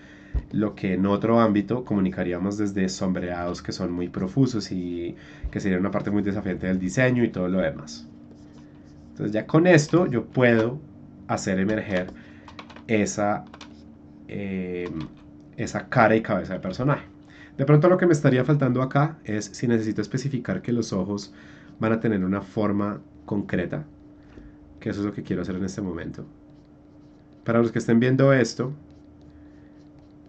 lo que en otro ámbito comunicaríamos desde sombreados que son muy profusos y que sería una parte muy desafiante del diseño y todo lo demás. Entonces ya con esto yo puedo hacer emerger esa, eh, esa cara y cabeza de personaje. De pronto lo que me estaría faltando acá es si necesito especificar que los ojos van a tener una forma concreta, que eso es lo que quiero hacer en este momento. Para los que estén viendo esto,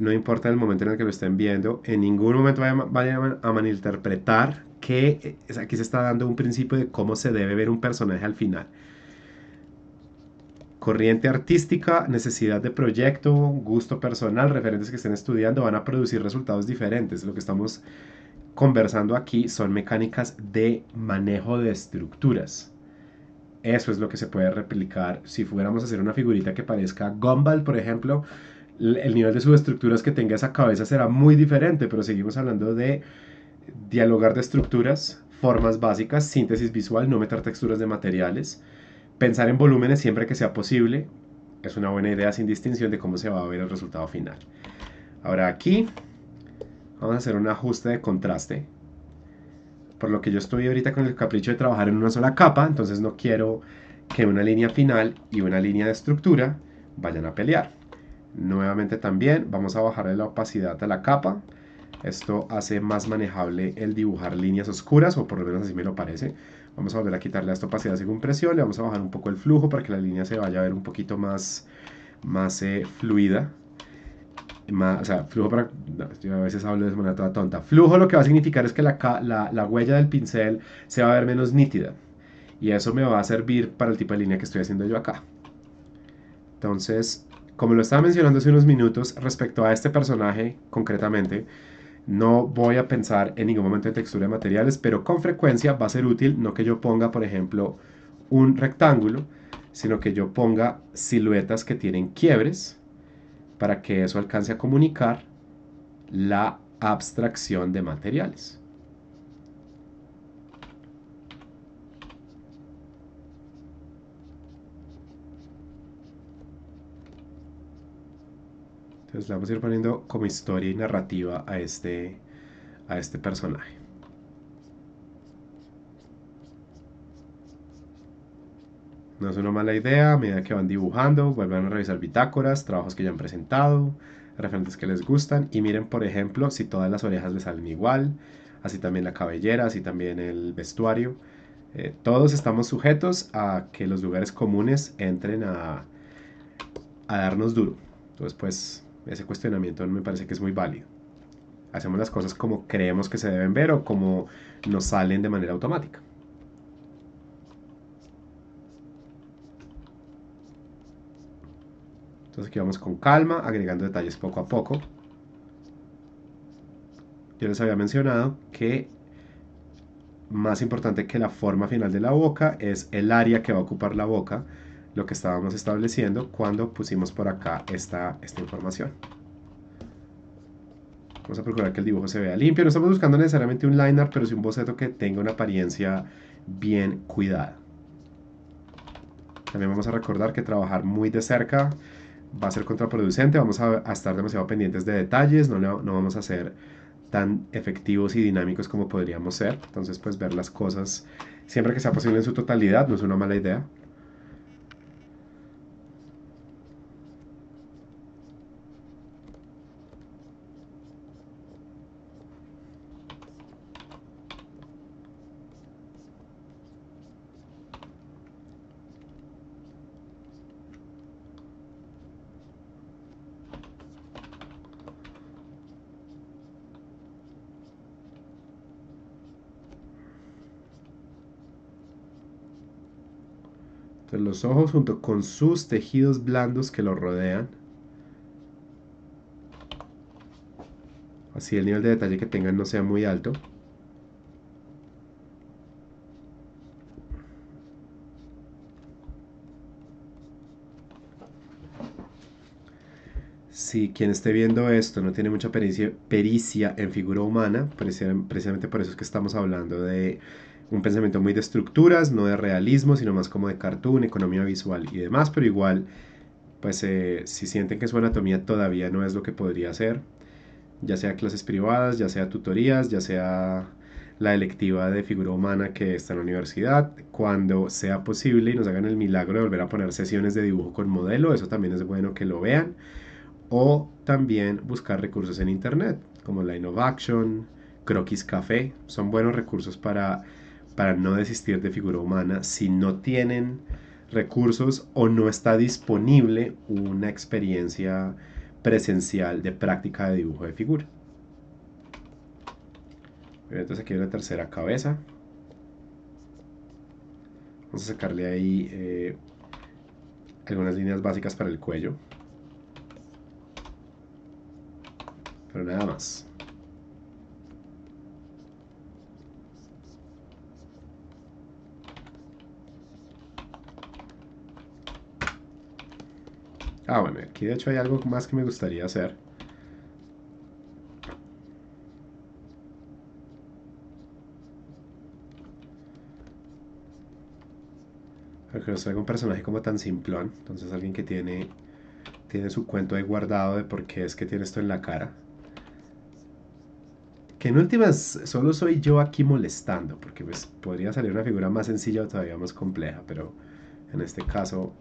no importa el momento en el que lo estén viendo, en ningún momento vayan, a malinterpretar que eh, aquí se está dando un principio de cómo se debe ver un personaje al final. Corriente artística, necesidad de proyecto, gusto personal, referentes que estén estudiando van a producir resultados diferentes. Lo que estamos conversando aquí son mecánicas de manejo de estructuras. Eso es lo que se puede replicar si fuéramos a hacer una figurita que parezca Gumball, por ejemplo el nivel de subestructuras que tenga esa cabeza será muy diferente, pero seguimos hablando de dialogar de estructuras, formas básicas, síntesis visual, no meter texturas de materiales, pensar en volúmenes siempre que sea posible, es una buena idea sin distinción de cómo se va a ver el resultado final. Ahora aquí vamos a hacer un ajuste de contraste, por lo que yo estoy ahorita con el capricho de trabajar en una sola capa, entonces no quiero que una línea final y una línea de estructura vayan a pelear. Nuevamente también vamos a bajar la opacidad de la capa. Esto hace más manejable el dibujar líneas oscuras, o por lo menos así me lo parece. Vamos a volver a quitarle esta opacidad según presión, le vamos a bajar un poco el flujo para que la línea se vaya a ver un poquito más, más eh, fluida. Más, o sea, flujo para... a veces hablo de manera toda tonta. Flujo lo que va a significar es que la, la huella del pincel se va a ver menos nítida. Y eso me va a servir para el tipo de línea que estoy haciendo yo acá. Entonces, como lo estaba mencionando hace unos minutos, respecto a este personaje concretamente, no voy a pensar en ningún momento en textura de materiales, pero con frecuencia va a ser útil no que yo ponga, por ejemplo, un rectángulo, sino que yo ponga siluetas que tienen quiebres para que eso alcance a comunicar la abstracción de materiales. Entonces le vamos a ir poniendo como historia y narrativa a este, a este personaje. No es una mala idea, a medida que van dibujando, vuelvan a revisar bitácoras, trabajos que ya han presentado, referentes que les gustan y miren por ejemplo si todas las orejas les salen igual, así también la cabellera, así también el vestuario. Eh, todos estamos sujetos a que los lugares comunes entren a, a darnos duro. Entonces, pues ese cuestionamiento me parece que es muy válido. Hacemos las cosas como creemos que se deben ver o como nos salen de manera automática. Entonces aquí vamos con calma, agregando detalles poco a poco. Yo les había mencionado que más importante que la forma final de la boca es el área que va a ocupar la boca lo que estábamos estableciendo cuando pusimos por acá esta, esta información. Vamos a procurar que el dibujo se vea limpio. No estamos buscando necesariamente un liner, pero sí un boceto que tenga una apariencia bien cuidada. También vamos a recordar que trabajar muy de cerca va a ser contraproducente. Vamos a, estar demasiado pendientes de detalles. No, no, no vamos a ser tan efectivos y dinámicos como podríamos ser. Entonces, pues ver las cosas siempre que sea posible en su totalidad no es una mala idea. ojos junto con sus tejidos blandos que lo rodean. Así el nivel de detalle que tengan no sea muy alto. si quien esté viendo esto no tiene mucha pericia, pericia en figura humana, precisamente por eso es que estamos hablando de un pensamiento muy de estructuras, no de realismo, sino más como de cartoon, economía visual y demás, pero igual, pues eh, si sienten que su anatomía todavía no es lo que podría ser, ya sea clases privadas, ya sea tutorías, ya sea la electiva de figura humana que está en la universidad, cuando sea posible y nos hagan el milagro de volver a poner sesiones de dibujo con modelo, eso también es bueno que lo vean, o también buscar recursos en internet, como la innovation Croquis Café, son buenos recursos para para no desistir de figura humana si no tienen recursos o no está disponible una experiencia presencial de práctica de dibujo de figura. Entonces aquí hay una tercera cabeza. Vamos a sacarle ahí eh, algunas líneas básicas para el cuello. Pero nada más. Ah, bueno, aquí de hecho hay algo más que me gustaría hacer. Porque no traigo un personaje como tan simplón. Entonces alguien que tiene, tiene su cuento ahí guardado de por qué es que tiene esto en la cara. Que en últimas solo soy yo aquí molestando, porque pues podría salir una figura más sencilla o todavía más compleja, pero en este caso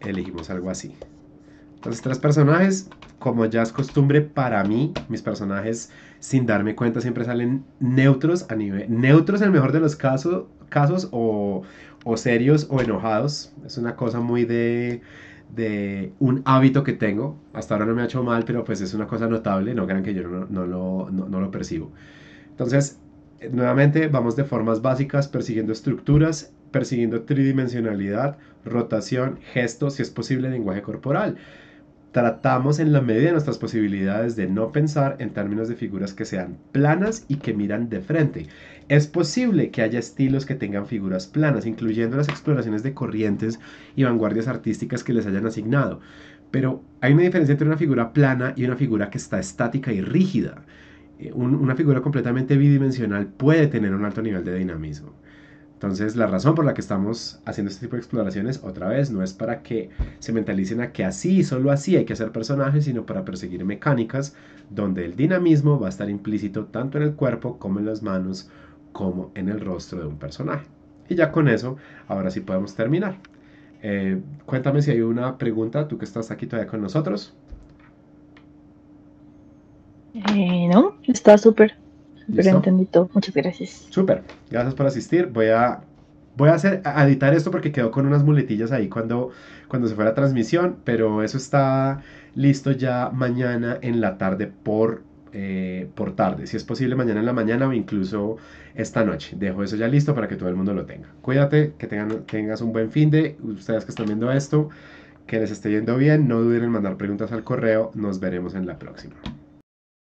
elegimos algo así. Entonces, tres personajes, como ya es costumbre para mí, mis personajes, sin darme cuenta, siempre salen neutros a nivel. Neutros en el mejor de los casos, casos o, serios o enojados. Es una cosa muy de un hábito que tengo. Hasta ahora no me ha hecho mal, pero pues es una cosa notable. No crean que yo no, no, lo percibo. Entonces, nuevamente vamos de formas básicas, persiguiendo estructuras, persiguiendo tridimensionalidad, rotación, gesto, si es posible, lenguaje corporal tratamos en la medida de nuestras posibilidades de no pensar en términos de figuras que sean planas y que miran de frente. Es posible que haya estilos que tengan figuras planas, incluyendo las exploraciones de corrientes y vanguardias artísticas que les hayan asignado, pero hay una diferencia entre una figura plana y una figura que está estática y rígida. Eh, una figura completamente bidimensional puede tener un alto nivel de dinamismo. Entonces, la razón por la que estamos haciendo este tipo de exploraciones, otra vez, no es para que se mentalicen a que así, solo así hay que hacer personajes, sino para perseguir mecánicas donde el dinamismo va a estar implícito tanto en el cuerpo como en las manos, como en el rostro de un personaje. Y ya con eso, ahora sí podemos terminar. Eh, cuéntame si hay una pregunta, tú que estás aquí todavía con nosotros. Eh, no, está súper. Pero entendí todo. Muchas gracias. Súper. Gracias por asistir. Voy a Voy a, hacer, editar esto porque quedó con unas muletillas ahí cuando, cuando se fue la transmisión, pero eso está listo ya mañana en la tarde por, eh, por tarde. Si es posible, mañana en la mañana o incluso esta noche. Dejo eso ya listo para que todo el mundo lo tenga. Cuídate, que tengan, tengas un buen fin de ustedes que están viendo esto, que les esté yendo bien. No duden en mandar preguntas al correo. Nos veremos en la próxima.